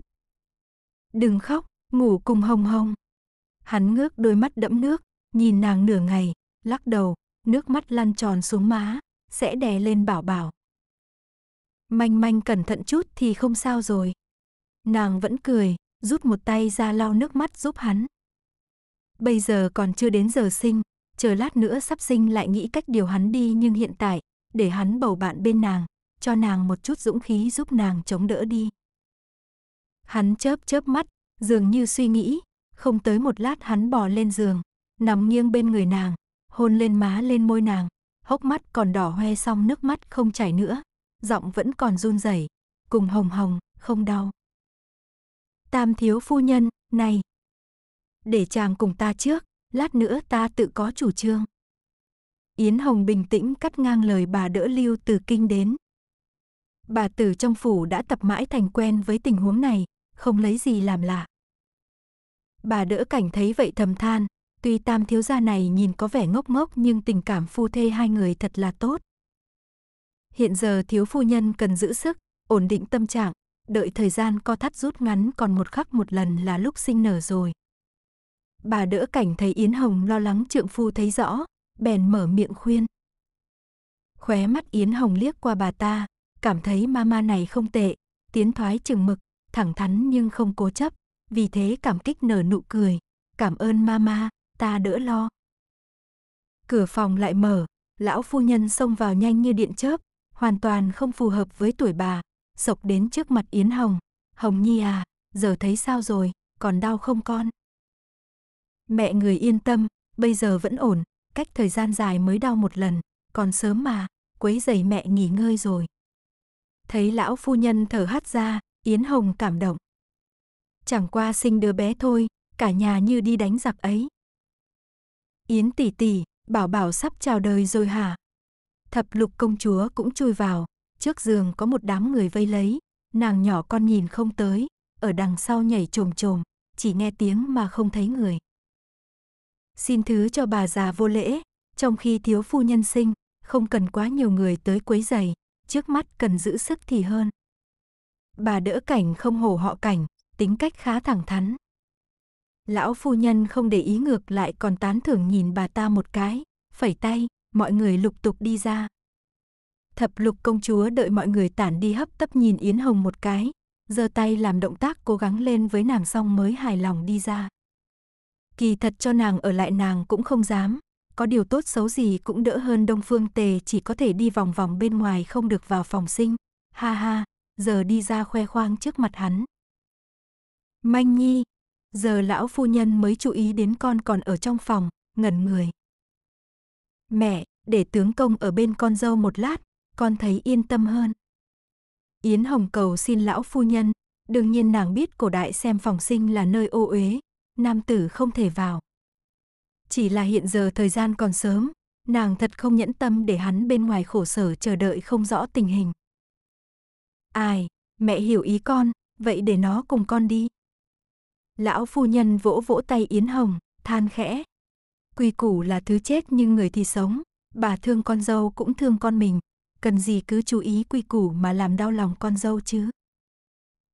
Đừng khóc, ngủ cùng hồng hồng. Hắn ngước đôi mắt đẫm nước, nhìn nàng nửa ngày, lắc đầu, nước mắt lăn tròn xuống má, sẽ đè lên bảo bảo. Manh manh cẩn thận chút thì không sao rồi. Nàng vẫn cười, rút một tay ra lau nước mắt giúp hắn. Bây giờ còn chưa đến giờ sinh, chờ lát nữa sắp sinh lại nghĩ cách điều hắn đi nhưng hiện tại, để hắn bầu bạn bên nàng, cho nàng một chút dũng khí giúp nàng chống đỡ đi. Hắn chớp chớp mắt, dường như suy nghĩ, không tới một lát hắn bò lên giường, nằm nghiêng bên người nàng, hôn lên má lên môi nàng, hốc mắt còn đỏ hoe xong nước mắt không chảy nữa, giọng vẫn còn run rẩy, cùng hồng hồng, không đau. Tam thiếu phu nhân, này, để chàng cùng ta trước, lát nữa ta tự có chủ trương. Yến Hồng bình tĩnh cắt ngang lời bà đỡ lưu từ kinh đến. Bà tử trong phủ đã tập mãi thành quen với tình huống này, không lấy gì làm lạ. Bà đỡ cảnh thấy vậy thầm than, tuy tam thiếu gia này nhìn có vẻ ngốc ngốc nhưng tình cảm phu thê hai người thật là tốt. Hiện giờ thiếu phu nhân cần giữ sức, ổn định tâm trạng, đợi thời gian co thắt rút ngắn còn một khắc một lần là lúc sinh nở rồi. Bà đỡ cảnh thấy Yến Hồng lo lắng trượng phu thấy rõ, bèn mở miệng khuyên. Khóe mắt Yến Hồng liếc qua bà ta, cảm thấy mama này không tệ, tiến thoái chừng mực, thẳng thắn nhưng không cố chấp, vì thế cảm kích nở nụ cười. Cảm ơn mama, ta đỡ lo. Cửa phòng lại mở, lão phu nhân xông vào nhanh như điện chớp, hoàn toàn không phù hợp với tuổi bà, sộc đến trước mặt Yến Hồng. Hồng Nhi à, giờ thấy sao rồi, còn đau không con? Mẹ người yên tâm, bây giờ vẫn ổn, cách thời gian dài mới đau một lần, còn sớm mà, quấy giày mẹ nghỉ ngơi rồi. Thấy lão phu nhân thở hắt ra, Yến Hồng cảm động chẳng qua sinh đứa bé thôi, cả nhà như đi đánh giặc ấy. Yến tỷ tỷ, bảo bảo sắp chào đời rồi hả? Thập lục công chúa cũng chui vào, trước giường có một đám người vây lấy, nàng nhỏ con nhìn không tới, ở đằng sau nhảy trồm trồm, chỉ nghe tiếng mà không thấy người. Xin thứ cho bà già vô lễ, trong khi thiếu phu nhân sinh, không cần quá nhiều người tới quấy giày, trước mắt cần giữ sức thì hơn. Bà đỡ cảnh không hổ họ cảnh, tính cách khá thẳng thắn. Lão phu nhân không để ý ngược lại còn tán thưởng nhìn bà ta một cái, phẩy tay, mọi người lục tục đi ra. Thập lục công chúa đợi mọi người tản đi hấp tấp nhìn Yến Hồng một cái, giơ tay làm động tác cố gắng lên với nàng xong mới hài lòng đi ra. Kỳ thật cho nàng ở lại nàng cũng không dám, có điều tốt xấu gì cũng đỡ hơn Đông Phương Tề chỉ có thể đi vòng vòng bên ngoài không được vào phòng sinh. Ha ha, giờ đi ra khoe khoang trước mặt hắn, Manh Nhi, giờ lão phu nhân mới chú ý đến con còn ở trong phòng, ngẩn người. Mẹ, để tướng công ở bên con dâu một lát, con thấy yên tâm hơn. Yến Hồng cầu xin lão phu nhân, đương nhiên nàng biết cổ đại xem phòng sinh là nơi ô uế, nam tử không thể vào. Chỉ là hiện giờ thời gian còn sớm, nàng thật không nhẫn tâm để hắn bên ngoài khổ sở chờ đợi không rõ tình hình. Ai, mẹ hiểu ý con, vậy để nó cùng con đi. Lão phu nhân vỗ vỗ tay Yến Hồng, than khẽ. Quy củ là thứ chết nhưng người thì sống, bà thương con dâu cũng thương con mình, cần gì cứ chú ý quy củ mà làm đau lòng con dâu chứ.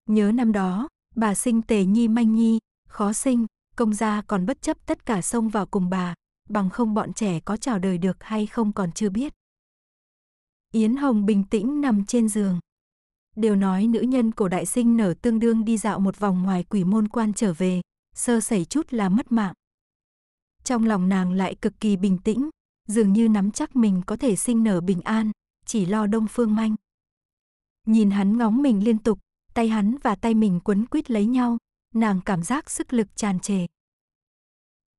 Nhớ năm đó, bà sinh tề nhi manh nhi, khó sinh, công gia còn bất chấp tất cả xông vào cùng bà, bằng không bọn trẻ có chào đời được hay không còn chưa biết. Yến Hồng bình tĩnh nằm trên giường, đều nói nữ nhân cổ đại sinh nở tương đương đi dạo một vòng ngoài quỷ môn quan trở về, sơ sẩy chút là mất mạng. Trong lòng nàng lại cực kỳ bình tĩnh, dường như nắm chắc mình có thể sinh nở bình an, chỉ lo đông phương manh. Nhìn hắn ngóng mình liên tục, tay hắn và tay mình quấn quýt lấy nhau, nàng cảm giác sức lực tràn trề.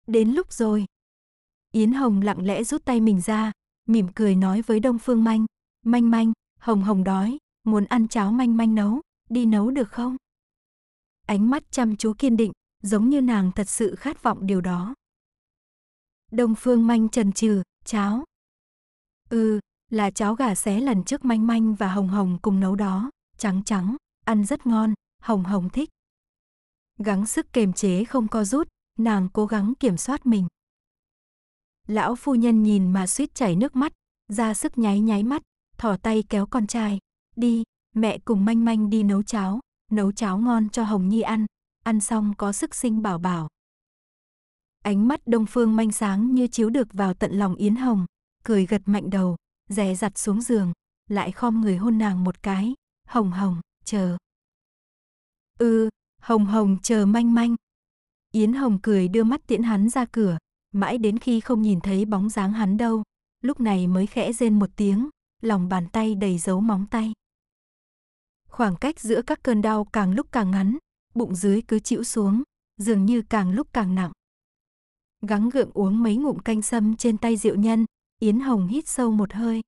Đến lúc rồi. Yến Hồng lặng lẽ rút tay mình ra, mỉm cười nói với Đông Phương Manh, "Manh manh, Hồng Hồng đói, muốn ăn cháo manh manh nấu, đi nấu được không? Ánh mắt chăm chú kiên định, giống như nàng thật sự khát vọng điều đó. Đông Phương manh trần trừ, cháo. Ừ, là cháo gà xé lần trước manh manh và hồng hồng cùng nấu đó, trắng trắng, ăn rất ngon, hồng hồng thích. Gắng sức kềm chế không co rút, nàng cố gắng kiểm soát mình. Lão phu nhân nhìn mà suýt chảy nước mắt, ra sức nháy nháy mắt, thỏ tay kéo con trai, Đi, mẹ cùng manh manh đi nấu cháo, nấu cháo ngon cho Hồng Nhi ăn, ăn xong có sức sinh bảo bảo. Ánh mắt đông phương manh sáng như chiếu được vào tận lòng Yến Hồng, cười gật mạnh đầu, rè dặt xuống giường, lại khom người hôn nàng một cái, hồng hồng, chờ. Ừ, hồng hồng chờ manh manh. Yến Hồng cười đưa mắt tiễn hắn ra cửa, mãi đến khi không nhìn thấy bóng dáng hắn đâu, lúc này mới khẽ rên một tiếng, lòng bàn tay đầy dấu móng tay. Khoảng cách giữa các cơn đau càng lúc càng ngắn, bụng dưới cứ chịu xuống, dường như càng lúc càng nặng. Gắng gượng uống mấy ngụm canh sâm trên tay diệu nhân, Yến Hồng hít sâu một hơi.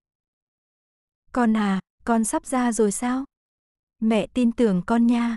Con à, con sắp ra rồi sao? Mẹ tin tưởng con nha.